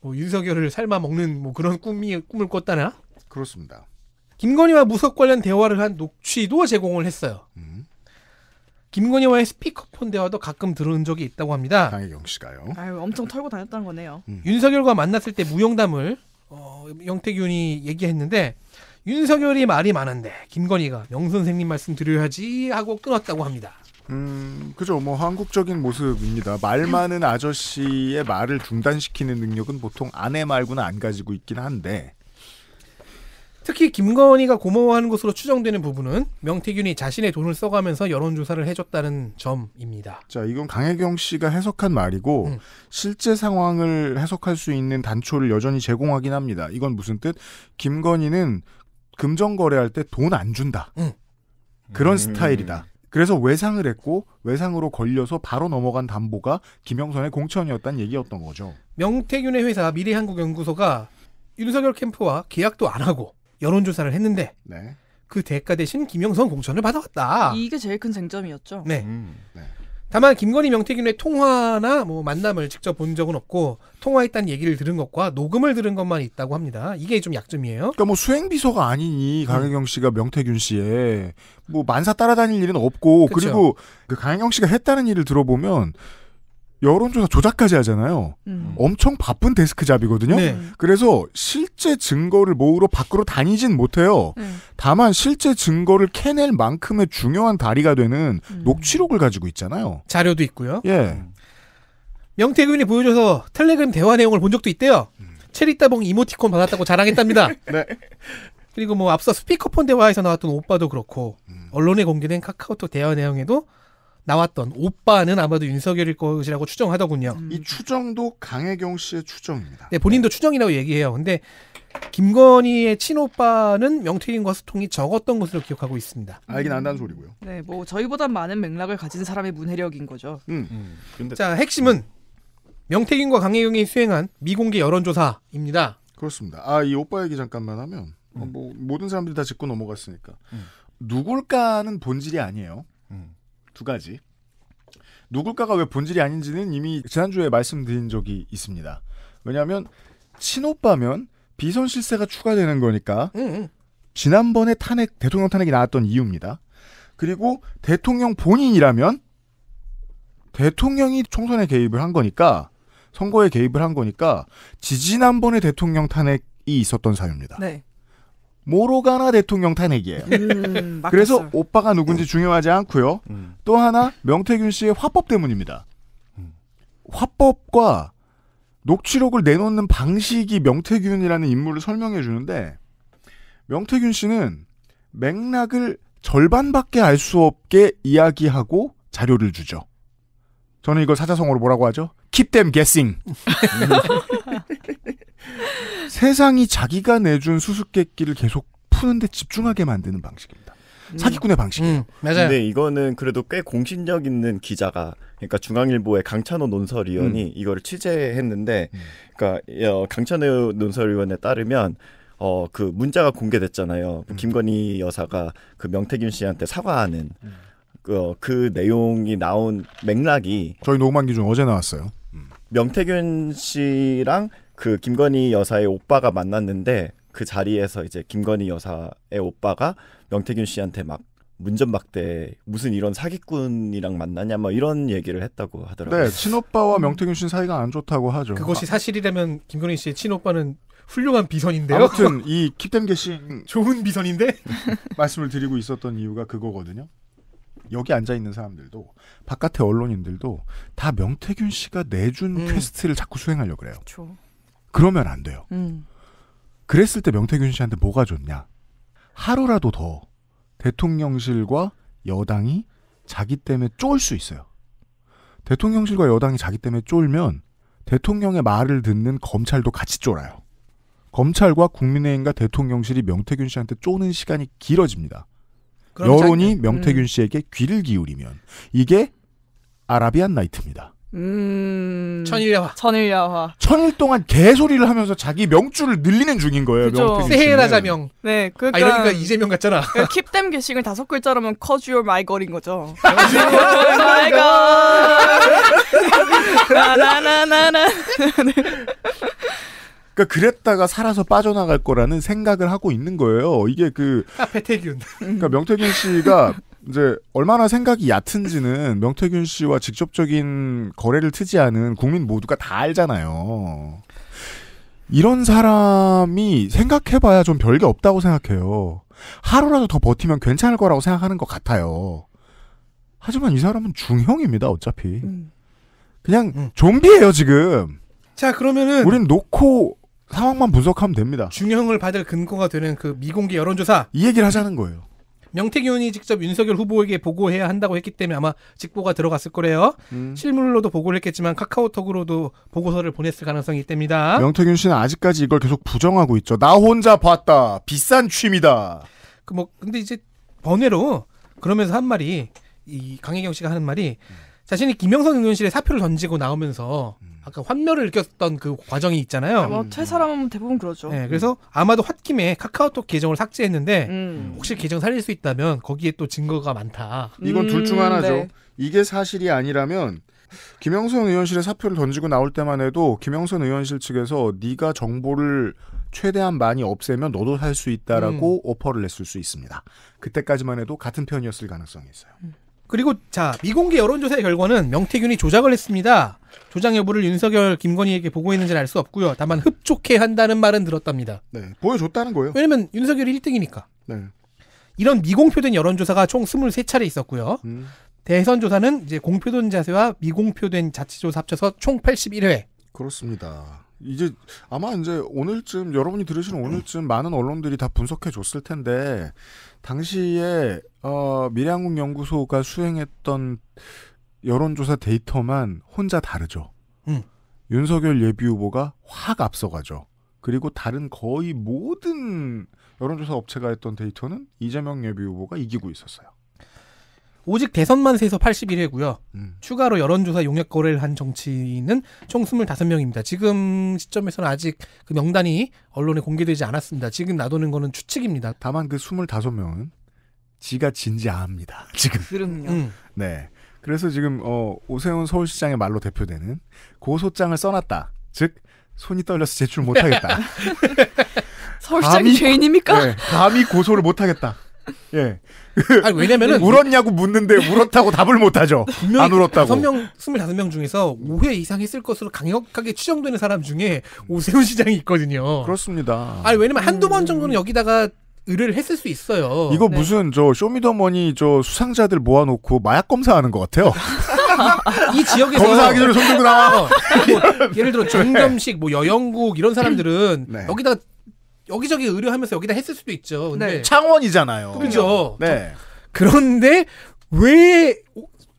뭐 윤석열을 삶아 먹는 뭐 그런 꿈이 꿈을 꿨다나? 그렇습니다. 김건희와 무속 관련 대화를 한 녹취도 제공을 했어요. 음. 김건희와의 스피커폰 대화도 가끔 들은 적이 있다고 합니다. 강혜경 씨가요. 아유, 엄청 털고 다녔다는 거네요. 음. 윤석열과 만났을 때 무용담을 어, 영태균이 얘기했는데 윤석열이 말이 많은데 김건희가 명 선생님 말씀 드려야지 하고 끊었다고 합니다. 음, 그죠. 뭐 한국적인 모습입니다. 말 많은 아저씨의 말을 중단시키는 능력은 보통 아내 말고는 안 가지고 있긴 한데 특히 김건희가 고마워하는 것으로 추정되는 부분은 명태균이 자신의 돈을 써가면서 여론조사를 해줬다는 점입니다. 자, 이건 강혜경 씨가 해석한 말이고 음. 실제 상황을 해석할 수 있는 단초를 여전히 제공하긴 합니다. 이건 무슨 뜻? 김건희는 금전 거래할 때 돈 안 준다. 음. 그런 음. 스타일이다. 그래서 외상을 했고 외상으로 걸려서 바로 넘어간 담보가 김영선의 공천이었다는 얘기였던 거죠. 명태균의 회사 미래한국연구소가 윤석열 캠프와 계약도 안 하고 여론조사를 했는데 네. 그 대가 대신 김영선 공천을 받아왔다. 이게 제일 큰 쟁점이었죠. 네. 음, 네. 다만 김건희 명태균의 통화나 뭐 만남을 직접 본 적은 없고 통화했다는 얘기를 들은 것과 녹음을 들은 것만 있다고 합니다. 이게 좀 약점이에요. 그러니까 뭐 수행 비서가 아니니 강혜경 음. 씨가 명태균 씨의 뭐 만사 따라다닐 일은 없고 그쵸. 그리고 그 강혜경 씨가 했다는 일을 들어보면 여론조사 조작까지 하잖아요. 음. 엄청 바쁜 데스크 잡이거든요. 네. 그래서 실제 증거를 모으러 밖으로 다니진 못해요. 음. 다만 실제 증거를 캐낼 만큼의 중요한 다리가 되는 음. 녹취록을 가지고 있잖아요. 자료도 있고요. 예. 명태균이 보여줘서 텔레그램 대화 내용을 본 적도 있대요. 음. 체리따봉 이모티콘 받았다고 자랑했답니다. 네. 그리고 뭐 앞서 스피커폰 대화에서 나왔던 오빠도 그렇고 음. 언론에 공개된 카카오톡 대화 내용에도 나왔던 오빠는 아마도 윤석열일 것이라고 추정하더군요. 이 추정도 강혜경 씨의 추정입니다. 네, 본인도 네. 추정이라고 얘기해요. 근데 김건희의 친오빠는 명태균과 소통이 적었던 것으로 기억하고 있습니다. 알긴 안다는 소리고요. 네, 뭐 저희보다 많은 맥락을 가진 사람의 문해력인 거죠. 음. 음. 근데... 자, 핵심은 명태균과 강혜경이 수행한 미공개 여론조사입니다. 그렇습니다. 아, 이 오빠 얘기 잠깐만 하면 음. 뭐 모든 사람들이 다 짚고 넘어갔으니까 음. 누굴까는 본질이 아니에요. 두 가지. 누굴까가 왜 본질이 아닌지는 이미 지난주에 말씀드린 적이 있습니다. 왜냐하면 친오빠면 비선 실세가 추가되는 거니까 지난번에 탄핵 대통령 탄핵이 나왔던 이유입니다. 그리고 대통령 본인이라면 대통령이 총선에 개입을 한 거니까 선거에 개입을 한 거니까 지지난번에 대통령 탄핵이 있었던 사유입니다. 네. 모로가나 대통령 탄핵이에요. 음, 그래서 오빠가 누군지 중요하지 않고요. 음. 또 하나 명태균 씨의 화법 때문입니다. 음. 화법과 녹취록을 내놓는 방식이 명태균이라는 인물을 설명해 주는데 명태균 씨는 맥락을 절반밖에 알 수 없게 이야기하고 자료를 주죠. 저는 이걸 사자성어로 뭐라고 하죠? Keep them guessing. 세상이 자기가 내준 수수께끼를 계속 푸는데 집중하게 만드는 방식입니다. 음. 사기꾼의 방식이에요. 음, 맞아요. 근데 이거는 그래도 꽤 공신력 있는 기자가 그러니까 중앙일보의 강찬호 논설위원이 음. 이거를 취재했는데 음. 그러니까 어, 강찬호 논설위원에 따르면 어그 문자가 공개됐잖아요. 음. 김건희 여사가 그 명태균 씨한테 사과하는 음. 그, 어, 그 내용이 나온 맥락이 저희 녹음한 기준 어제 나왔어요. 명태균 씨랑 그 김건희 여사의 오빠가 만났는데 그 자리에서 이제 김건희 여사의 오빠가 명태균 씨한테 막 문전박대 무슨 이런 사기꾼이랑 만나냐 뭐 이런 얘기를 했다고 하더라고요. 네, 친오빠와 명태균 씨 사이가 안 좋다고 하죠. 그것이 아. 사실이라면 김건희 씨의 친오빠는 훌륭한 비선인데요. 아무튼 이 킵댐 개신 좋은 비선인데 말씀을 드리고 있었던 이유가 그거거든요. 여기 앉아 있는 사람들도 바깥의 언론인들도 다 명태균 씨가 내준 음. 퀘스트를 자꾸 수행하려 그래요. 그렇죠. 그러면 안 돼요. 음. 그랬을 때 명태균 씨한테 뭐가 좋냐? 하루라도 더 대통령실과 여당이 자기 때문에 쫄 수 있어요. 대통령실과 여당이 자기 때문에 쫄면 대통령의 말을 듣는 검찰도 같이 쫄아요. 검찰과 국민의힘과 대통령실이 명태균 씨한테 쪼는 시간이 길어집니다. 여론이 자기, 명태균 음. 씨에게 귀를 기울이면 이게 아라비안 나이트입니다. 음... 천일야화. 천일야화. 천일 동안 개소리를 하면서 자기 명주를 늘리는 중인 거예요. 그세라자명 네, 그러니까 아, 이러니까 이재명 같잖아. 그러니까 킵댐 개식을 다섯 글자로면 커즈 요 마이 걸인 거죠. 마이 걸. 나나나나나. 그러니까 그랬다가 살아서 빠져나갈 거라는 생각을 하고 있는 거예요. 이게 그 아, 태균 그러니까 명태균 씨가 이제 얼마나 생각이 얕은지는 명태균 씨와 직접적인 거래를 트지 않은 국민 모두가 다 알잖아요. 이런 사람이 생각해봐야 좀 별게 없다고 생각해요. 하루라도 더 버티면 괜찮을 거라고 생각하는 것 같아요. 하지만 이 사람은 중형입니다, 어차피. 음. 그냥 음. 좀비예요, 지금. 자, 그러면은. 우린 놓고 상황만 분석하면 됩니다. 중형을 받을 근거가 되는 그 미공개 여론조사. 이 얘기를 하자는 거예요. 명태균이 직접 윤석열 후보에게 보고해야 한다고 했기 때문에 아마 직보가 들어갔을 거래요. 음. 실물로도 보고를 했겠지만 카카오톡으로도 보고서를 보냈을 가능성이 있답니다. 명태균 씨는 아직까지 이걸 계속 부정하고 있죠. 나 혼자 봤다. 비싼 취미다. 그 뭐 근데 이제 번외로 그러면서 한 말이 이 강혜경 씨가 하는 말이 자신이 김영선 의원실에 사표를 던지고 나오면서 음. 아까 환멸을 느꼈던 그 과정이 있잖아요. 아, 뭐 음. 퇴사라면 대부분 그러죠. 네, 그래서 아마도 홧김에 카카오톡 계정을 삭제했는데 음. 혹시 계정 살릴 수 있다면 거기에 또 증거가 많다. 이건 둘중 음, 하나죠. 네. 이게 사실이 아니라면 김영선 의원실에 사표를 던지고 나올 때만 해도 김영선 의원실 측에서 네가 정보를 최대한 많이 없애면 너도 살 수 있다라고 음. 오퍼를 냈을 수 있습니다. 그때까지만 해도 같은 편이었을 가능성이 있어요. 음. 그리고 자 미공개 여론조사의 결과는 명태균이 조작을 했습니다. 조작 여부를 윤석열, 김건희에게 보고했는지는 알 수 없고요. 다만 흡족해 한다는 말은 들었답니다. 네, 보여줬다는 거예요. 왜냐면 윤석열이 1등이니까. 네. 이런 미공표된 여론조사가 총 23차례 있었고요. 음. 대선 조사는 이제 공표된 자세와 미공표된 자치조사 합쳐서 총 81회. 그렇습니다. 이제 아마 이제 오늘쯤 여러분이 들으시는 오늘쯤 많은 언론들이 다 분석해 줬을 텐데 당시에 어, 미래한국 연구소가 수행했던 여론조사 데이터만 혼자 다르죠. 음. 윤석열 예비 후보가 확 앞서가죠. 그리고 다른 거의 모든 여론조사 업체가 했던 데이터는 이재명 예비 후보가 이기고 있었어요. 오직 대선만 세서 81회고요. 음. 추가로 여론조사 용역 거래를 한 정치인은 총 25명입니다. 지금 시점에서는 아직 그 명단이 언론에 공개되지 않았습니다. 지금 놔두는 거는 추측입니다. 다만 그 25명은 지가 진지 압니다. 지금. 그럼요. 음. 네. 그래서 지금 어, 오세훈 서울시장의 말로 대표되는 고소장을 써놨다. 즉 손이 떨려서 제출 못하겠다. 서울시장이 감히, 죄인입니까? 네, 감히 고소를 못하겠다. 예. 아니, 왜냐면은. 울었냐고 묻는데 울었다고 답을 못하죠. 안 울었다고. 5명, 25명 중에서 5회 이상 했을 것으로 강력하게 추정되는 사람 중에 오세훈 시장이 있거든요. 그렇습니다. 아니, 왜냐면 한두 번 정도는 여기다가 의뢰를 했을 수 있어요. 이거 네. 무슨 저 쇼미더머니 저 수상자들 모아놓고 마약 검사하는 것 같아요. 이 지역에서 검사하기 전에 손 들고 나와. 어, 뭐 예를 들어 정점식뭐 여영국 이런 사람들은 네. 여기다 여기저기 의뢰하면서 여기다 했을 수도 있죠. 근데 네. 창원이잖아요. 그렇죠. 네. 그런데 왜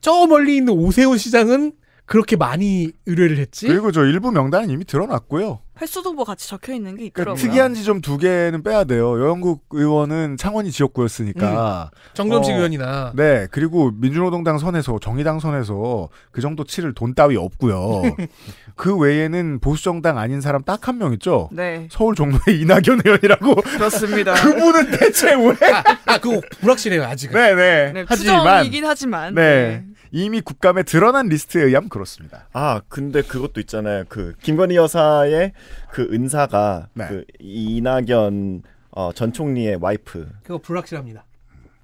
저 멀리 있는 오세훈 시장은 그렇게 많이 의뢰를 했지? 그리고 저 일부 명단은 이미 드러났고요. 횟수도 뭐 같이 적혀 있는 게 그러니까 있더라고요. 그러니까 특이한 지점 두 개는 빼야 돼요. 여영국 의원은 창원이 지역구였으니까. 음. 정점식 어, 의원이나. 네. 그리고 민주노동당 선에서 정의당 선에서 그 정도 치를 돈 따위 없고요. 그 외에는 보수정당 아닌 사람 딱 한 명 있죠. 네. 서울 종로의 이낙연 의원이라고. 그렇습니다. 그분은 대체 왜? 아, 아, 그거 불확실해요 아직은. 네네. 네. 네, 하지만. 이긴 하지만. 네. 네. 이미 국감에 드러난 리스트에 의하면 그렇습니다. 아, 근데 그것도 있잖아요. 그 김건희 여사의 그 은사가 네. 그 이낙연 어, 전 총리의 와이프. 그거 불확실합니다.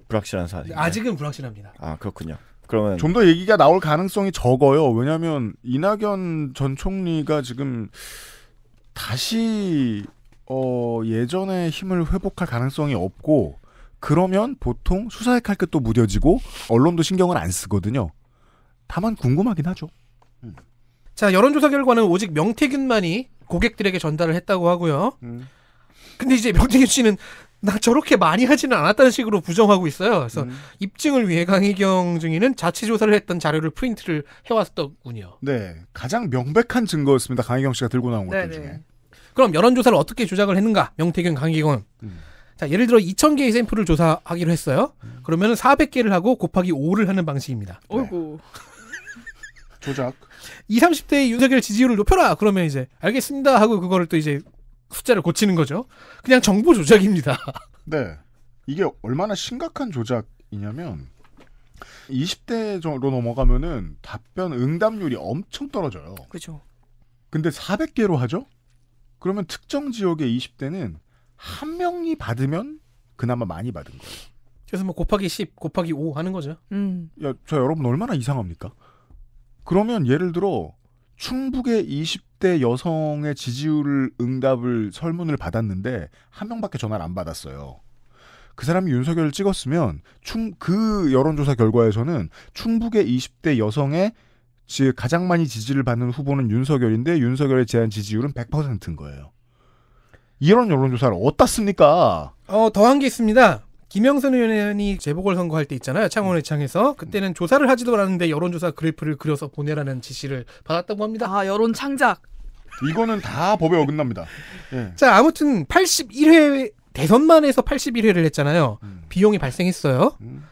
불확실한 사실. 아직은 불확실합니다. 아, 그렇군요. 그러면 좀 더 얘기가 나올 가능성이 적어요. 왜냐하면 이낙연 전 총리가 지금 다시 어, 예전의 힘을 회복할 가능성이 없고 그러면 보통 수사의 칼끝도 무뎌지고 언론도 신경을 안 쓰거든요. 다만 궁금하긴 하죠. 음. 자 여론조사 결과는 오직 명태균만이 고객들에게 전달을 했다고 하고요. 음. 근데 이제 명태균 씨는 나 저렇게 많이 하지는 않았다는 식으로 부정하고 있어요. 그래서 음. 입증을 위해 강희경 증인은 자체 조사를 했던 자료를 프린트를 해왔었군요. 네, 가장 명백한 증거였습니다. 강희경 씨가 들고 나온 것 네, 네. 중에. 그럼 여론조사를 어떻게 조작을 했는가? 명태균, 강희경. 음. 자, 예를 들어 2,000개의 샘플을 조사하기로 했어요. 음. 그러면 400개를 하고 곱하기 5를 하는 방식입니다. 어이고. 조작. 20, 30대의 윤석열 지지율을 높여라! 그러면 이제, 알겠습니다. 하고 그거를 또 이제 숫자를 고치는 거죠. 그냥 정보 조작입니다. 네. 이게 얼마나 심각한 조작이냐면, 20대로 넘어가면은 답변 응답률이 엄청 떨어져요. 그죠. 근데 400개로 하죠? 그러면 특정 지역의 20대는 한 명이 받으면 그나마 많이 받은 거예요. 그래서 뭐 곱하기 10, 곱하기 5 하는 거죠. 음. 야, 저 여러분 얼마나 이상합니까? 그러면 예를 들어 충북의 20대 여성의 지지율 응답을 설문을 받았는데 한 명밖에 전화를 안 받았어요. 그 사람이 윤석열을 찍었으면 충 그 여론조사 결과에서는 충북의 20대 여성의 즉 가장 많이 지지를 받는 후보는 윤석열인데 윤석열에 대한 지지율은 100%인 거예요. 이런 여론조사를 어디다 씁니까? 어, 더 한 게 있습니다. 김영선 의원이 재보궐선거할 때 있잖아요. 창원의 창에서. 그때는 조사를 하지도 않았는데 여론조사 그래프를 그려서 보내라는 지시를 받았다고 합니다. 아, 여론 창작. 이거는 다 법에 어긋납니다. 예. 자, 아무튼 81회, 대선만 해서 81회를 했잖아요. 음. 비용이 발생했어요. 음.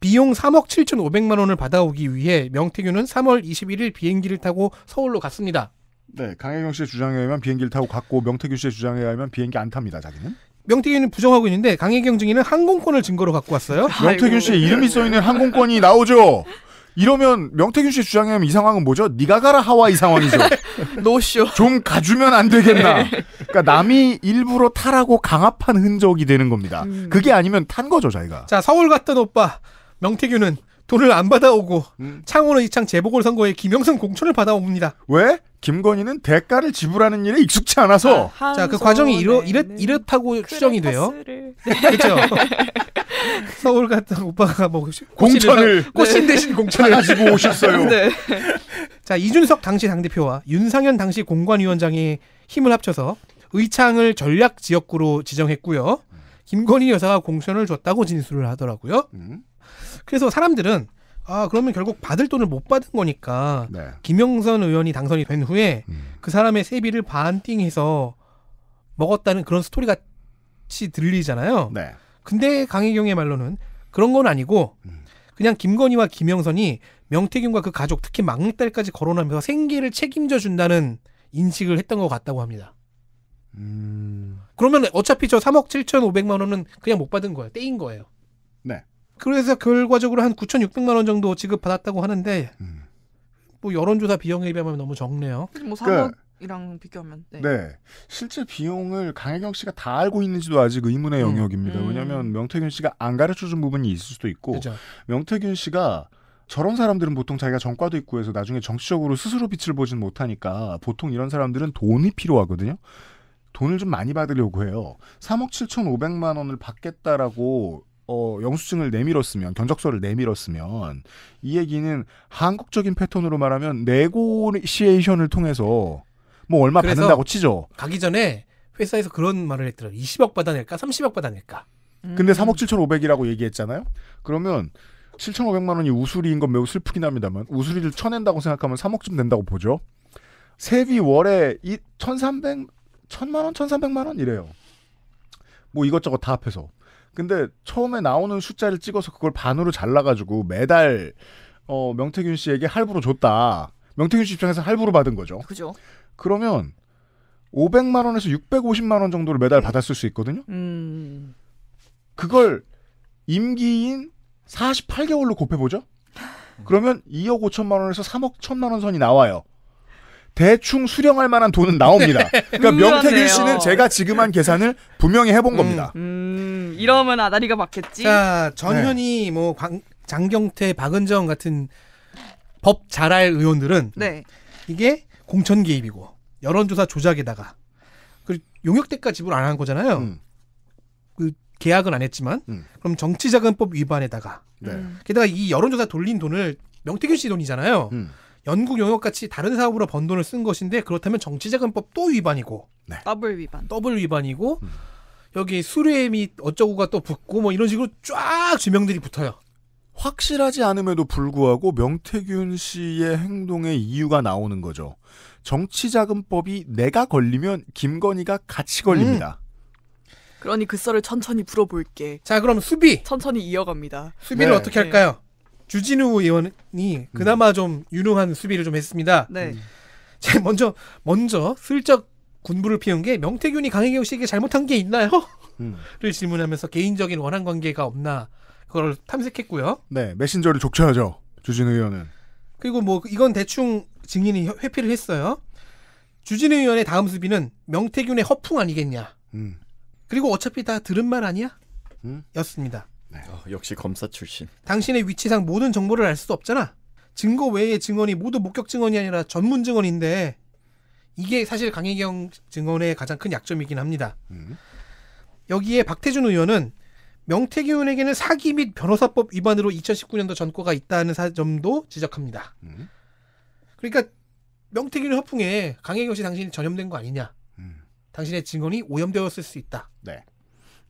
비용 3억 7 5 0만 원을 받아오기 위해 명태균은 3월 21일 비행기를 타고 서울로 갔습니다. 네, 강혜경 씨의 주장에 의하면 비행기를 타고 갔고 명태규 씨의 주장에 의하면 비행기 안 탑니다. 자기는. 명태균은 부정하고 있는데 강혜경 증인은 항공권을 증거로 갖고 왔어요. 명태균 씨의 이름이 써 있는 항공권이 나오죠. 이러면 명태균 씨주장하면이 상황은 뭐죠? 네가 가라 하와이 상황이죠. 노쇼. 좀 가주면 안 되겠나. 그러니까 남이 일부러 타라고 강압한 흔적이 되는 겁니다. 음. 그게 아니면 탄 거죠, 자기가. 자, 서울 갔던 오빠 명태균은 돈을 안 받아오고 음. 창원의 이창 재보궐선거에 김영선 공천을 받아옵니다. 왜? 김건희는 대가를 지불하는 일에 익숙치 않아서 아, 자그 과정이 이렇 이렇 이렇다고 추정이 돼요. 그렇죠. 서울 갔던 오빠가 뭐 공천을 네. 꽃신 대신 네. 공천을 가지고 오셨어요. 네. 자 이준석 당시 당대표와 윤상현 당시 공관위원장이 힘을 합쳐서 의창을 전략 지역구로 지정했고요. 김건희 여사가 공천을 줬다고 진술을 하더라고요. 음. 그래서 사람들은 아 그러면 결국 받을 돈을 못 받은 거니까 네. 김영선 의원이 당선이 된 후에 음. 그 사람의 세비를 반띵해서 먹었다는 그런 스토리 같이 들리잖아요. 네. 근데 강혜경의 말로는 그런 건 아니고 음. 그냥 김건희와 김영선이 명태균과 그 가족 특히 막내딸까지 거론하면서 생계를 책임져 준다는 인식을 했던 것 같다고 합니다. 음... 그러면 어차피 저 3억 7천 5백만 원은 그냥 못 받은 거예요. 떼인 거예요. 그래서 결과적으로 한 9,600만 원 정도 지급받았다고 하는데 음. 뭐 여론조사 비용에 비하면 너무 적네요. 뭐 3억이랑 그러니까, 비교하면 네. 네. 실제 비용을 강혜경 씨가 다 알고 있는지도 아직 의문의 음. 영역입니다. 음. 왜냐하면 명태균 씨가 안 가르쳐준 부분이 있을 수도 있고 그렇 명태균 씨가 저런 사람들은 보통 자기가 정과도 있고 해서 나중에 정치적으로 스스로 빛을 보진 못하니까 보통 이런 사람들은 돈이 필요하거든요. 돈을 좀 많이 받으려고 해요. 3억 7,500만 원을 받겠다라고 어, 영수증을 내밀었으면 견적서를 내밀었으면 이 얘기는 한국적인 패턴으로 말하면 네고시에이션을 통해서 뭐 얼마 받는다고 치죠. 가기 전에 회사에서 그런 말을 했더라고요. 20억 받아낼까? 30억 받아낼까? 근데 3억 7,500이라고 얘기했잖아요. 그러면 7,500만 원이 우수리인 건 매우 슬프긴 합니다만 우수리를 쳐낸다고 생각하면 3억쯤 된다고 보죠. 세비 월에 이1,300 1,000만 원, 1,300만 원이래요. 뭐 이것저것 다 합해서 근데 처음에 나오는 숫자를 찍어서 그걸 반으로 잘라가지고 매달 어, 명태균 씨에게 할부로 줬다. 명태균 씨 입장에서 할부로 받은 거죠. 그죠. 그러면 500만 원에서 650만 원 정도를 매달 받았을 수 있거든요. 음. 그걸 임기인 48개월로 곱해보죠. 그러면 2억 5천만 원에서 3억 1천만 원 선이 나와요. 대충 수령할 만한 돈은 나옵니다. 네. 그러니까 명태균 씨는 제가 지금 한 계산을 분명히 해본 음. 겁니다. 음, 이러면 아다리가 맞겠지. 자, 전현희, 네. 뭐, 광, 장경태, 박은정 같은 법 잘할 의원들은 네. 이게 공천 개입이고 여론조사 조작에다가 그리고 용역 대까지 지불 안한 거잖아요. 음. 그 계약은 안 했지만 음. 그럼 정치자금법 위반에다가 네. 음. 게다가 이 여론조사 돌린 돈을 명태균 씨 돈이잖아요. 음. 연구 용역같이 다른 사업으로 번 돈을 쓴 것인데 그렇다면 정치자금법 또 위반이고 네. 더블 위반. 더블 위반이고 음. 여기 수뢰 및 어쩌고가 또 붙고 뭐 이런 식으로 쫙 지명들이 붙어요. 확실하지 않음에도 불구하고 명태균 씨의 행동의 이유가 나오는 거죠. 정치자금법이 내가 걸리면 김건희가 같이 걸립니다. 음. 그러니 그 썰을 천천히 불어볼게. 자, 그럼 수비. 천천히 이어갑니다. 수비를 네. 어떻게 할까요? 주진우 의원이 그나마 좀 유능한 수비를 좀 했습니다. 네. 제 음. 먼저 먼저 슬쩍 군부를 피운 게 명태균이 강혜경 씨에게 잘못한 게 있나요? 음. 를 질문하면서 개인적인 원한 관계가 없나 그걸 탐색했고요. 네, 메신저를 족쳐야죠. 주진우 의원은. 그리고 뭐 이건 대충 증인이 회피를 했어요. 주진우 의원의 다음 수비는 명태균의 허풍 아니겠냐. 음. 그리고 어차피 다 들은 말 아니야? 음. 였습니다. 네. 어, 역시 검사 출신. 당신의 위치상 모든 정보를 알수도 없잖아. 증거 외의 증언이 모두 목격 증언이 아니라 전문 증언인데 이게 사실 강혜경 증언의 가장 큰 약점이긴 합니다. 음. 여기에 박태준 의원은 명태균에게는 사기 및 변호사법 위반으로 2019년도 전과가 있다는 사 점도 지적합니다. 음. 그러니까 명태균의 허풍에 강혜경 씨 당신이 전염된 거 아니냐. 음. 당신의 증언이 오염되었을 수 있다. 네.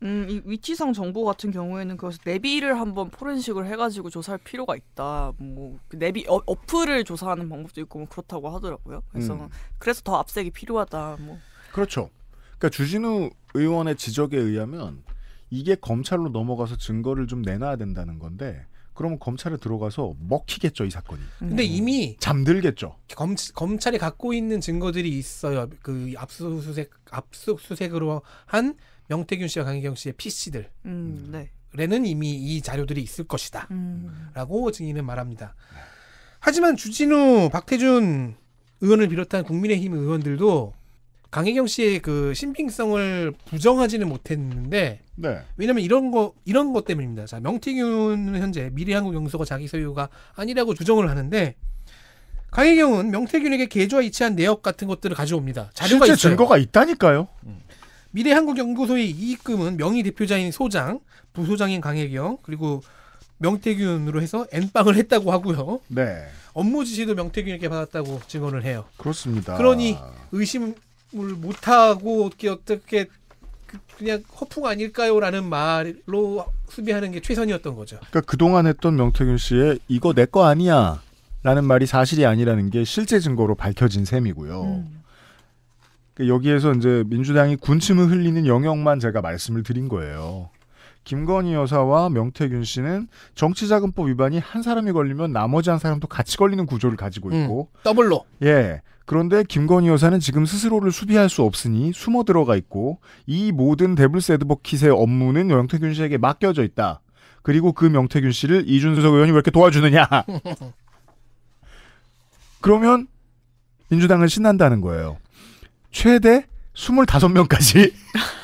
음, 이 위치상 정보 같은 경우에는 그것서 내비를 한번 포렌식을 해가지고 조사할 필요가 있다. 뭐 그 내비 어, 어플을 조사하는 방법도 있고 뭐 그렇다고 하더라고요. 그래서 음. 그래서 더 압색이 필요하다. 뭐 그렇죠. 그러니까 주진우 의원의 지적에 의하면 이게 검찰로 넘어가서 증거를 좀 내놔야 된다는 건데 그러면 검찰에 들어가서 먹히겠죠 이 사건이. 음. 근데 음. 이미 잠들겠죠. 검, 검찰이 갖고 있는 증거들이 있어요. 그 압수수색 압수수색으로 한 명태균 씨와 강혜경 씨의 PC들. 음, 네. 는 이미 이 자료들이 있을 것이다. 음. 라고 증인은 말합니다. 하지만 주진우, 박태준 의원을 비롯한 국민의힘 의원들도 강혜경 씨의 그 신빙성을 부정하지는 못했는데 네. 왜냐면 이런 거 이런 것 때문입니다. 자 명태균은 현재 미래한국 영수가 자기 소유가 아니라고 주장을 하는데 강혜경은 명태균에게 계좌 이체한 내역 같은 것들을 가져옵니다. 자료가 실제 있어요. 증거가 있다니까요. 음. 미래한국연구소의 이익금은 명의 대표자인 소장, 부소장인 강혜경, 그리고 명태균으로 해서 엠빵을 했다고 하고요. 네. 업무 지시도 명태균에게 받았다고 증언을 해요. 그렇습니다. 그러니 의심을 못하고 어떻게 그, 그냥 허풍 아닐까요라는 말로 수비하는 게 최선이었던 거죠. 그러니까 그동안 했던 명태균 씨의 이거 내 거 아니야 라는 말이 사실이 아니라는 게 실제 증거로 밝혀진 셈이고요. 음. 그 여기에서 이제 민주당이 군침을 흘리는 영역만 제가 말씀을 드린 거예요. 김건희 여사와 명태균 씨는 정치자금법 위반이 한 사람이 걸리면 나머지 한 사람도 같이 걸리는 구조를 가지고 음, 있고 음, 더블로 예 그런데 김건희 여사는 지금 스스로를 수비할 수 없으니 숨어 들어가 있고 이 모든 데블세드버킷의 업무는 명태균 씨에게 맡겨져 있다 그리고 그 명태균 씨를 이준석 의원이 왜 이렇게 도와주느냐 그러면 민주당은 신난다는 거예요 최대 25명까지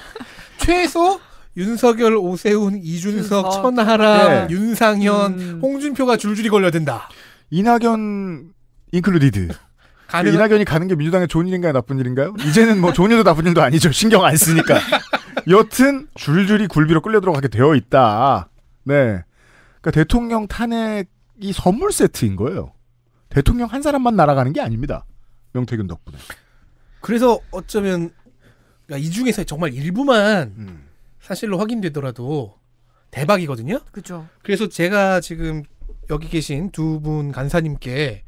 최소 윤석열, 오세훈, 이준석, 천하람, 네. 윤상현, 음. 홍준표가 줄줄이 걸려든다. 이낙연 인클루디드. 그 가능... 이낙연이 가는 게 민주당의 좋은 일인가요, 나쁜 일인가요? 이제는 뭐 좋은 일도 나쁜 일도 아니죠. 신경 안 쓰니까. 여튼 줄줄이 굴비로 끌려 들어가게 되어 있다. 네. 그러니까 대통령 탄핵이 선물 세트인 거예요. 대통령 한 사람만 날아가는 게 아닙니다. 명태균 덕분에. 그래서 어쩌면 그러니까 이 중에서 정말 일부만 음. 사실로 확인되더라도 대박이거든요. 그죠. 그래서 제가 지금 여기 계신 두 분 간사님께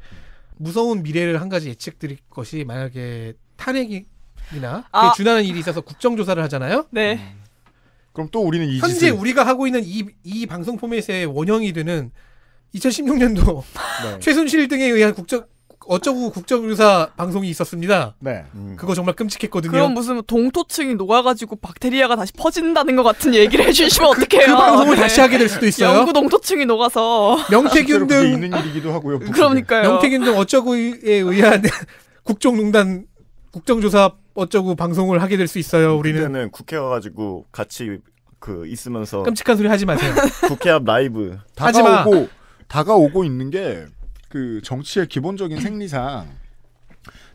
무서운 미래를 한 가지 예측드릴 것이 만약에 탄핵이나 아. 준하는 일이 있어서 국정조사를 하잖아요. 네. 음. 그럼 또 우리는 이 현재 짓을... 우리가 하고 있는 이, 이 방송 포맷의 원형이 되는 2016년도 네. 최순실 등에 의한 국정 어쩌고 국정조사 방송이 있었습니다. 네. 음. 그거 정말 끔찍했거든요. 그럼 무슨 동토층이 녹아가지고 박테리아가 다시 퍼진다는 것 같은 얘기를 해주시면 그, 어떡해요. 그 방송을 네. 다시 하게 될 수도 있어요. 영구 동토층이 녹아서. 명태균 아, 등. 있는 일이기도 하고요. 북쪽에. 그러니까요. 명태균 등 어쩌고에 의한 국정농단 국정조사 어쩌고 방송을 하게 될 수 있어요. 우리는 국회 가가지고 같이 그 있으면서 끔찍한 소리 하지 마세요. 국회 앞 라이브 다가오고 다가오고 있는 게그 정치의 기본적인 생리상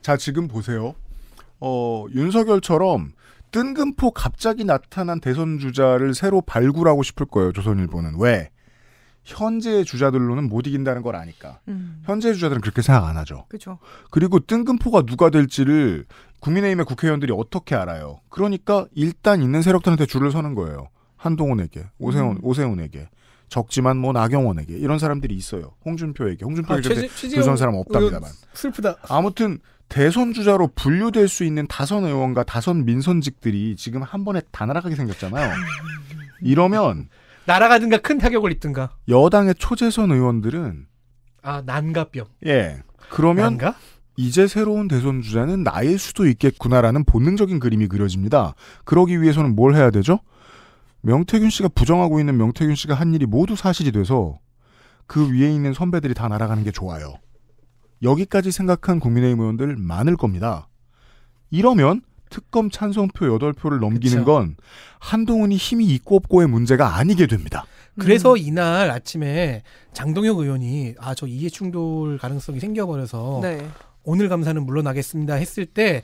자 지금 보세요. 어 윤석열처럼 뜬금포 갑자기 나타난 대선 주자를 새로 발굴하고 싶을 거예요. 조선일보는 왜? 현재 의 주자들로는 못 이긴다는 걸 아니까. 음. 현재 의 주자들은 그렇게 생각 안 하죠. 그죠. 그리고 뜬금포가 누가 될지를 국민의힘의 국회의원들이 어떻게 알아요? 그러니까 일단 있는 세력들한테 줄을 서는 거예요. 한동훈에게, 오세훈, 음. 오세훈에게. 적지만 뭐 나경원에게 이런 사람들이 있어요. 홍준표에게 홍준표 에 이렇게 교수한 사람 없답니다만. 슬프다. 아무튼 대선 주자로 분류될 수 있는 다선 의원과 다선 민선직들이 지금 한 번에 다 날아가게 생겼잖아요. 이러면 날아가든가 큰 타격을 입든가. 여당의 초재선 의원들은 아 난가병. 예. 그러면 난가? 이제 새로운 대선 주자는 나일 수도 있겠구나라는 본능적인 그림이 그려집니다. 그러기 위해서는 뭘 해야 되죠? 명태균 씨가 부정하고 있는 명태균 씨가 한 일이 모두 사실이 돼서 그 위에 있는 선배들이 다 날아가는 게 좋아요. 여기까지 생각한 국민의힘 의원들 많을 겁니다. 이러면 특검 찬성표 8표를 넘기는 그쵸. 건 한동훈이 힘이 있고 없고의 문제가 아니게 됩니다. 그래서 음. 이날 아침에 장동혁 의원이 아, 저 이해 충돌 가능성이 생겨버려서 네. 오늘 감사는 물러나겠습니다 했을 때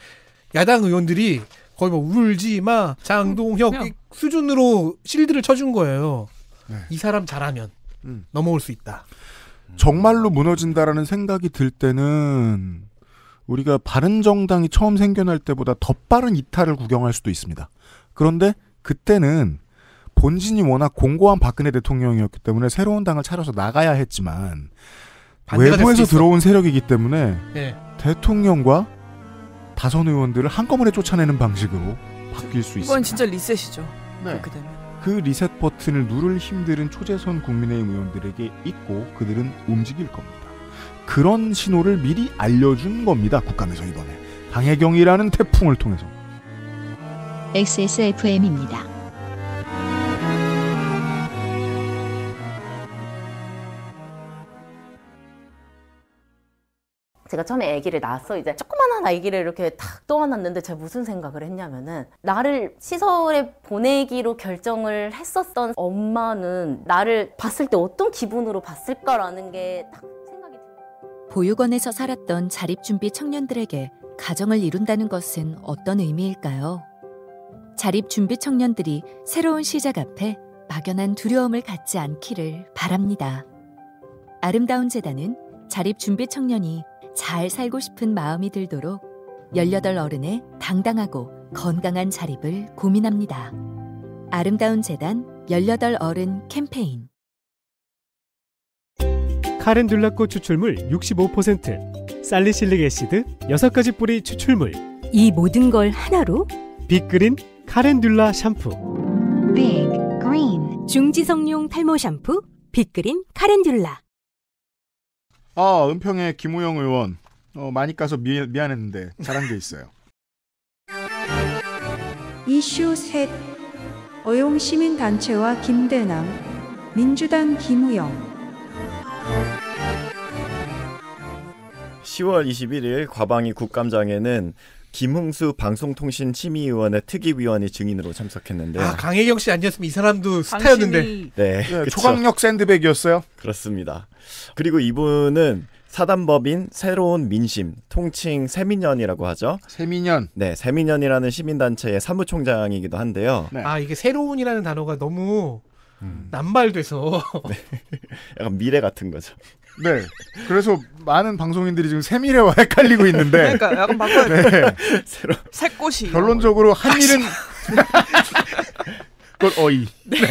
야당 의원들이 거의 뭐 울지 마 장동혁 수준으로 실드를 쳐준 거예요. 네. 이 사람 잘하면 음. 넘어올 수 있다. 정말로 무너진다라는 생각이 들 때는 우리가 바른 정당이 처음 생겨날 때보다 더 빠른 이탈을 구경할 수도 있습니다. 그런데 그때는 본진이 워낙 공고한 박근혜 대통령이었기 때문에 새로운 당을 차려서 나가야 했지만 외부에서 들어온 세력이기 때문에 네. 대통령과 다선 의원들을 한꺼번에 쫓아내는 방식으로 바뀔 수 있습니다. 이건 진짜 리셋이죠. 네. 그렇게 되면. 그 리셋 버튼을 누를 힘들은 초재선 국민의힘 의원들에게 있고 그들은 움직일 겁니다. 그런 신호를 미리 알려준 겁니다. 국감에서 이번에 강혜경이라는 태풍을 통해서. XSFM입니다. 제가 처음에 아기를 낳았어 이제 조그만한 아기를 이렇게 탁 떠안았는데 제가 무슨 생각을 했냐면은 나를 시설에 보내기로 결정을 했었던 엄마는 나를 봤을 때 어떤 기분으로 봤을까라는 게 딱 생각이 듭니다. 보육원에서 살았던 자립준비 청년들에게 가정을 이룬다는 것은 어떤 의미일까요? 자립준비 청년들이 새로운 시작 앞에 막연한 두려움을 갖지 않기를 바랍니다. 아름다운 재단은 자립준비 청년이 잘 살고 싶은 마음이 들도록 18 어른의 당당하고 건강한 자립을 고민합니다. 아름다운 재단 18 어른 캠페인 카렌듈라꽃 추출물 65%, 살리실릭 애시드 6가지 뿌리 추출물 이 모든 걸 하나로 빅그린 카렌듈라 샴푸 빅그린 중지성용 탈모 샴푸 빅그린 카렌듈라 아, 은평의 김우영 의원. 어, 많이 까서 미, 안했는데 잘한 게 있어요. 이슈 셋. 어용 시민단체와 김대남. 민주당 김우영. 10월 21일 과방위 국감장에는 김흥수 방송통신심의위원회 특위위원이 증인으로 참석했는데 아 강혜경 씨 아니었으면 이 사람도 스타였는데 방심이... 네, 네 초강력 샌드백이었어요. 그렇습니다. 그리고 이분은 사단법인 새로운 민심 통칭 세민연이라고 하죠. 세민연. 네, 세민연이라는 시민단체의 사무총장이기도 한데요. 네. 아 이게 새로운이라는 단어가 너무 음. 남발돼서 네, 약간 미래 같은 거죠. 네. 그래서 많은 방송인들이 지금 세밀해와 헷갈리고 있는데. 그러니까 약간 바꿔야 돼. 네. 새로. 새꽃이. 결론적으로 한일은 그 어이. 네. 네.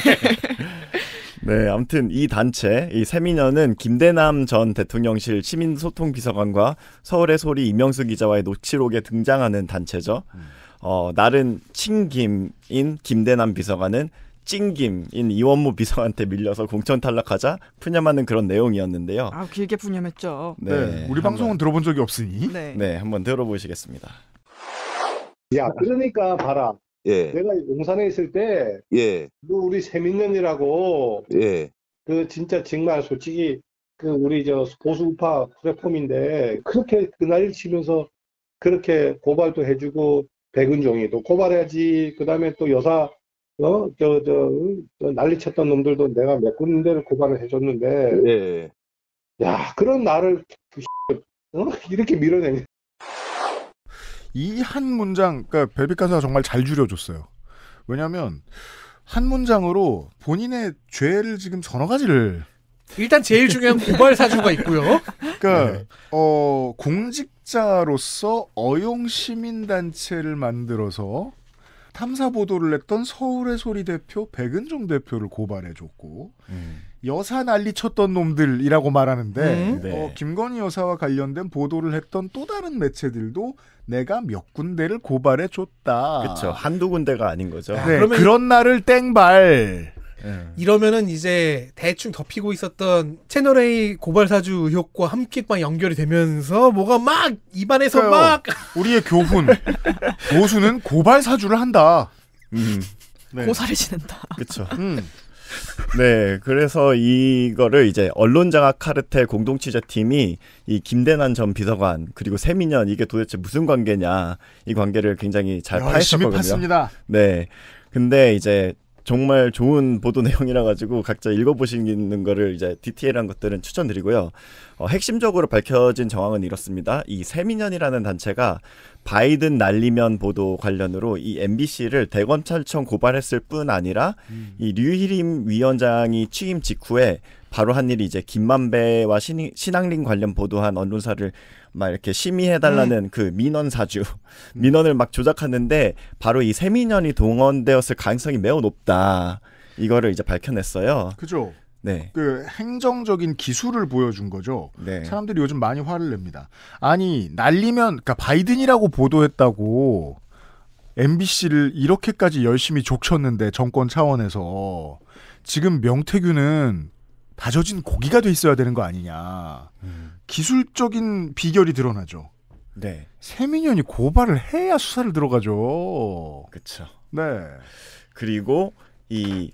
네, 아무튼 이 단체, 이 세미녀는 김대남 전 대통령실 시민소통비서관과 서울의 소리 이명수 기자와의 노치록에 등장하는 단체죠. 음. 어, 나은 친김인 김대남 비서관은 찡김인 이원무 비서한테 밀려서 공천 탈락하자 푸념하는 그런 내용이었는데요. 아 길게 푸념했죠. 네, 네 우리 방송은 들어본 적이 없으니 네. 네, 한번 들어보시겠습니다. 야 그러니까 봐라. 예. 내가 용산에 있을 때, 예. 그 우리 세민년이라고, 예. 그 진짜 정말 솔직히 그 우리 저 보수우파 플랫폼인데 그렇게 그날 치면서 그렇게 고발도 해주고 백은종이도 고발해야지. 그 다음에 또 여사 어, 저, 저, 저 난리 쳤던 놈들도 내가 몇 군데를 고발을 해줬는데, 예. 야, 그런 나를, 그 어? 이렇게 밀어내니. 이 한 문장, 그러니까 벨비카사가 정말 잘 줄여줬어요. 왜냐하면 한 문장으로 본인의 죄를 지금 전러 가지를 일단 제일 중요한 고발 사주가 있고요. 그러니까 네. 어 공직자로서 어용 시민 단체를 만들어서 탐사 보도를 했던 서울의 소리 대표 백은종 대표를 고발해줬고 음. 여사 난리쳤던 놈들이라고 말하는데 음? 네. 어, 김건희 여사와 관련된 보도를 했던 또 다른 매체들도 내가 몇 군데를 고발해줬다. 그렇죠. 한두 군데가 아닌 거죠. 네, 그러면 그런 날을 땡발. 예. 이러면은 이제 대충 덮이고 있었던 채널 A 고발사주 의혹과 함께 막 연결이 되면서 뭐가 막 입안에서 막 우리의 교훈 보수는 고발사주를 한다. 음. 네. 고사를 지낸다. 그렇죠. 음. 네, 그래서 이거를 이제 언론장악 카르텔 공동 취재팀이 이 김대난 전 비서관 그리고 세민현 이게 도대체 무슨 관계냐 이 관계를 굉장히 잘 파헤쳤거든요. 네, 근데 이제 정말 좋은 보도 내용이라 가지고 각자 읽어보시는 거를 이제 디테일한 것들은 추천드리고요. 어, 핵심적으로 밝혀진 정황은 이렇습니다. 이 세민연이라는 단체가 바이든 날리면 보도 관련으로 이 MBC를 대검찰청 고발했을 뿐 아니라 음. 이 류희림 위원장이 취임 직후에 바로 한 일이 이제 김만배와 신, 신앙린 관련 보도한 언론사를 막 이렇게 심의해달라는 음. 그 민원 사주 민원을 막 조작하는데 바로 이 세민연이 동원되었을 가능성이 매우 높다 이거를 이제 밝혀냈어요. 그죠. 네. 그 행정적인 기술을 보여준 거죠. 네. 사람들이 요즘 많이 화를 냅니다. 아니 날리면 그러니까 바이든이라고 보도했다고 MBC를 이렇게까지 열심히 족쳤는데 정권 차원에서 지금 명태균은 다져진 고기가 돼 있어야 되는 거 아니냐. 음. 기술적인 비결이 드러나죠. 네. 세민현이 고발을 해야 수사를 들어가죠. 그렇죠. 네. 그리고 이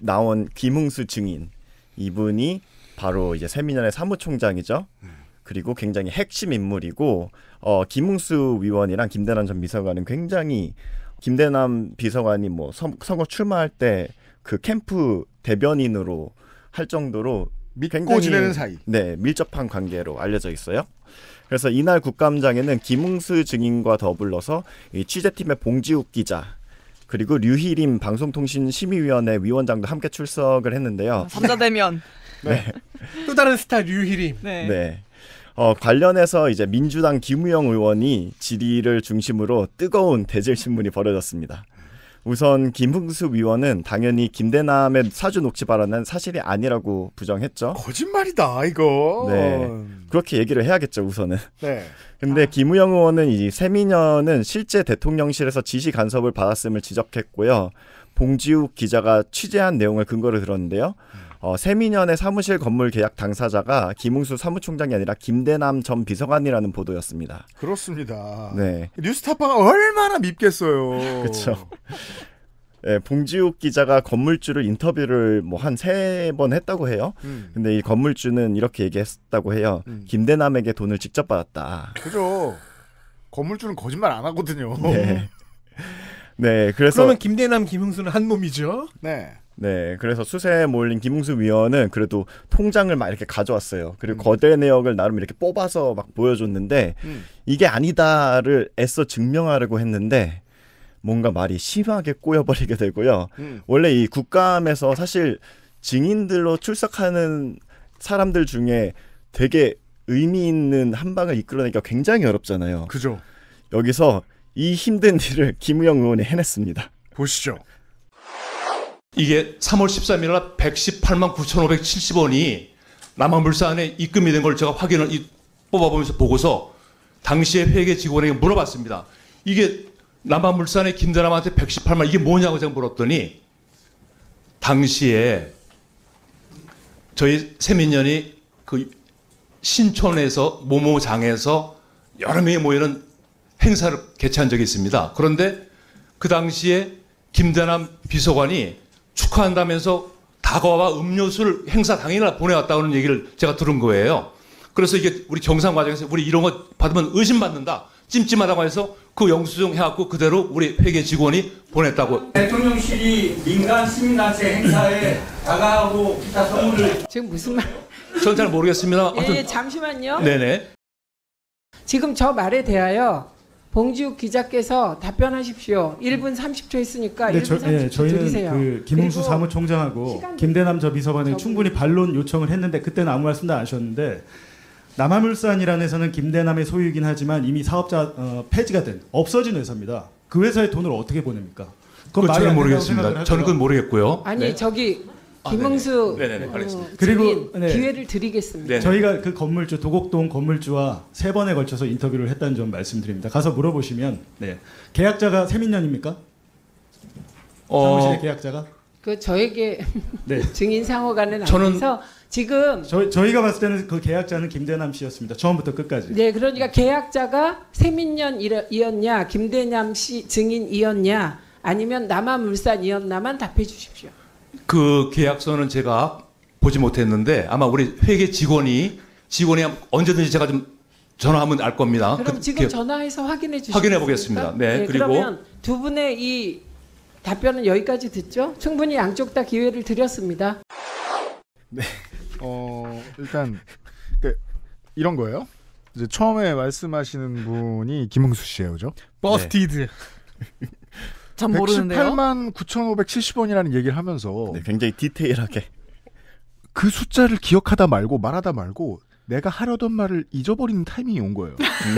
나온 김흥수 증인 이분이 바로 이제 세민현의 사무총장이죠. 음. 그리고 굉장히 핵심 인물이고 어김흥수 위원이랑 김대남 전 비서관은 굉장히 김대남 비서관이 뭐 선, 선거 출마할 때 그 캠프 대변인으로 할 정도로 믿고 굉장히, 지내는 사이. 네, 밀접한 관계로 알려져 있어요. 그래서 이날 국감장에는 김웅수 증인과 더불러서 취재팀의 봉지욱 기자 그리고 류희림 방송통신심의위원회 위원장도 함께 출석을 했는데요. 아, 삼자 대면. 네. 네. 또 다른 스타 류희림. 네. 네. 어, 관련해서 이제 민주당 김우영 의원이 질의를 중심으로 뜨거운 대질 신문이 벌어졌습니다. 우선 김흥수 위원은 당연히 김대남의 사주 녹취 발언은 사실이 아니라고 부정했죠. 거짓말이다 이거. 네. 그렇게 얘기를 해야겠죠 우선은. 네. 근데 아. 김우영 의원은 이세미녀은 실제 대통령실에서 지시 간섭을 받았음을 지적했고요. 봉지욱 기자가 취재한 내용을 근거로 들었는데요. 음. 어, 세민연의 사무실 건물 계약 당사자가 김웅수 사무총장이 아니라 김대남 전 비서관이라는 보도였습니다. 그렇습니다. 네. 뉴스타파가 얼마나 밉겠어요. 그렇죠. 예, 봉지욱 기자가 건물주를 인터뷰를 뭐 한 세 번 했다고 해요. 음. 근데 이 건물주는 이렇게 얘기했다고 해요. 음. 김대남에게 돈을 직접 받았다. 그죠. 건물주는 거짓말 안 하거든요. 네. 네, 그래서 그러면 김대남, 김흥수는 한 몸이죠. 네. 네, 그래서 수세에 몰린 김웅수 위원은 그래도 통장을 막 이렇게 가져왔어요. 그리고 음. 거대 내역을 나름 이렇게 뽑아서 막 보여줬는데 음. 이게 아니다를 애써 증명하려고 했는데 뭔가 말이 심하게 꼬여버리게 되고요. 음. 원래 이 국감에서 사실 증인들로 출석하는 사람들 중에 되게 의미 있는 한 방을 이끌어내기가 굉장히 어렵잖아요. 그죠. 여기서 이 힘든 일을 김우영 의원이 해냈습니다. 보시죠. 이게 3월 13일 날 118만 9,570원이 남한물산에 입금이 된 걸 제가 확인을 이, 뽑아보면서 보고서 당시에 회계 직원에게 물어봤습니다. 이게 남한물산의 김대남한테 118만 이게 뭐냐고 제가 물었더니 당시에 저희 세민년이 그 신촌에서 모모장에서 여러 명이 모이는 행사를 개최한 적이 있습니다. 그런데 그 당시에 김대남 비서관이 축하한다면서 다과와 음료수를 행사 당일날 보내왔다는 얘기를 제가 들은 거예요. 그래서 이게 우리 정상 과정에서 우리 이런 거 받으면 의심받는다. 찜찜하다고 해서 그 영수증 해갖고 그대로 우리 회계 직원이 보냈다고. 대통령실이 민간 시민단체 행사에 다가가고 기타 선물을 지금 무슨 말? 전 잘 모르겠습니다. 예, 예, 잠시만요. 네네. 지금 저 말에 대하여 봉지욱 기자께서 답변하십시오. 1분 30초 있으니까 네, 1분 저, 30초 예, 네, 저희는 드리세요. 그 김웅수 사무총장하고 김대남 저 비서관에 충분히 반론 요청을 했는데 그때는 아무 말씀도 안 하셨는데 남아물산이라는 회사는 김대남의 소유이긴 하지만 이미 사업자 어, 폐지가 된 없어진 회사입니다. 그 회사에 돈을 어떻게 보냅니까? 그건 저는 모르겠습니다. 저는 그건 모르겠고요. 아니 네. 저기 아, 김흥수 어, 네네네, 어, 그리고 네. 기회를 드리겠습니다. 네네. 저희가 그 건물주 도곡동 건물주와 세 번에 걸쳐서 인터뷰를 했다는 점 말씀드립니다. 가서 물어보시면 네. 계약자가 세민년입니까? 어... 사무실의 계약자가? 그 저에게 네. 증인 상호간은 저는... 아니서 지금 저, 저희가 봤을 때는 그 계약자는 김대남 씨였습니다. 처음부터 끝까지. 네, 그러니까 계약자가 세민년이었냐, 김대남 씨 증인이었냐, 아니면 남아물산이었나만 답해 주십시오. 그 계약서는 제가 보지 못했는데 아마 우리 회계 직원이 직원이 언제든지 제가 좀 전화하면 알 겁니다. 그럼 그, 지금 전화해서 확인해 주시겠 확인해 보겠습니다. 네, 네, 그리고 그러면 두 분의 이 답변은 여기까지 듣죠. 충분히 양쪽 다 기회를 드렸습니다. 네, 어 일단 그, 이런 거예요. 이제 처음에 말씀하시는 분이 김흥수 씨예요, 죠 버스티드. 네. 참 모르는데요. 1 8만 9,570원이라는 얘기를 하면서 네, 굉장히 디테일하게 그 숫자를 기억하다 말고 말하다 말고 내가 하려던 말을 잊어버리는 타이밍이 온 거예요. 음.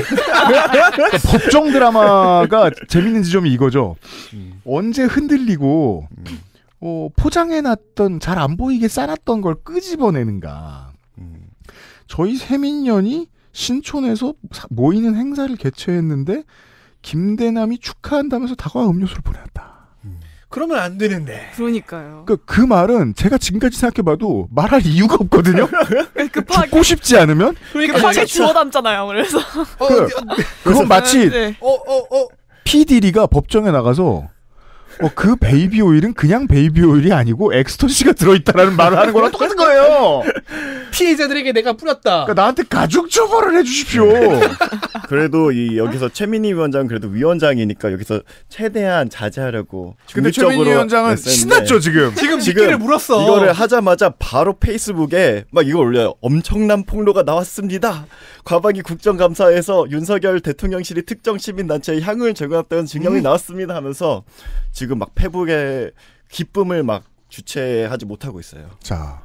그러니까 법정 드라마가 재밌는 지점이 이거죠. 음. 언제 흔들리고 음. 어, 포장해놨던 잘 안 보이게 싸았던걸 끄집어내는가. 저희 세민년이 신촌에서 모이는 행사를 개최했는데 김대남이 축하한다면서 다과 음료수를 보내왔다 음. 그러면 안 되는데. 그러니까요. 그, 그 말은 제가 지금까지 생각해봐도 말할 이유가 없거든요. 급하게 그 죽고 싶지 않으면. 그러니까 급하게 그러니까 주워 담잖아요. 그래서. 어, 그, 그건 마치 네. 어, 어, 어. PD리가 법정에 나가서 어, 그 베이비 오일은 그냥 베이비 오일이 아니고 엑스터시가 들어있다라는 말을 하는 거랑 똑같은 거예요. 피해자들에게 내가 뿌렸다. 그러니까 나한테 가죽 처벌을 해주십시오. 그래도 이 여기서 최민희 위원장 그래도 위원장이니까 여기서 최대한 자제하려고. 근데 최민희 위원장은 신났죠 지금. 지금 지금 물었어. 이거를 하자마자 바로 페이스북에 막 이거 올려요. 엄청난 폭로가 나왔습니다. 과방위 국정감사에서 윤석열 대통령실이 특정 시민단체의 향을 제공했다는 증명이 음. 나왔습니다 하면서 지금. 지금 막 페북에 기쁨을 막 주체하지 못하고 있어요. 자,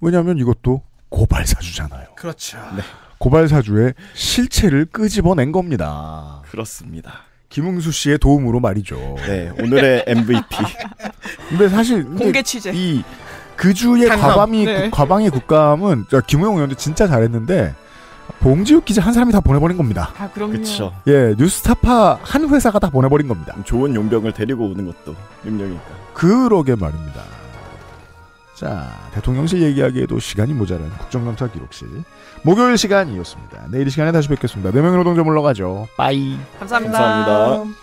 왜냐하면 이것도 고발 사주잖아요. 그렇죠. 네. 고발 사주의 실체를 끄집어낸 겁니다. 그렇습니다. 김웅수 씨의 도움으로 말이죠. 네, 오늘의 MVP. 근데 사실 근데 공개 취재. 이그 주의 과방이 네. 과방의 국감은 김우영 의원도 진짜 잘했는데 봉지욱 기자 한 사람이 다 보내버린 겁니다. 아 그럼요. 그쵸. 예, 뉴스타파 한 회사가 다 보내버린 겁니다. 좋은 용병을 데리고 오는 것도 임명이니까. 그러게 말입니다. 자, 대통령실 얘기하기에도 시간이 모자란 국정감사 기록실 목요일 시간이었습니다. 내일 이 시간에 다시 뵙겠습니다. 네 명의 노동자 물러가죠. 빠이. 감사합니다. 감사합니다.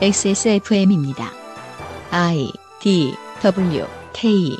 XSFM입니다. I D W K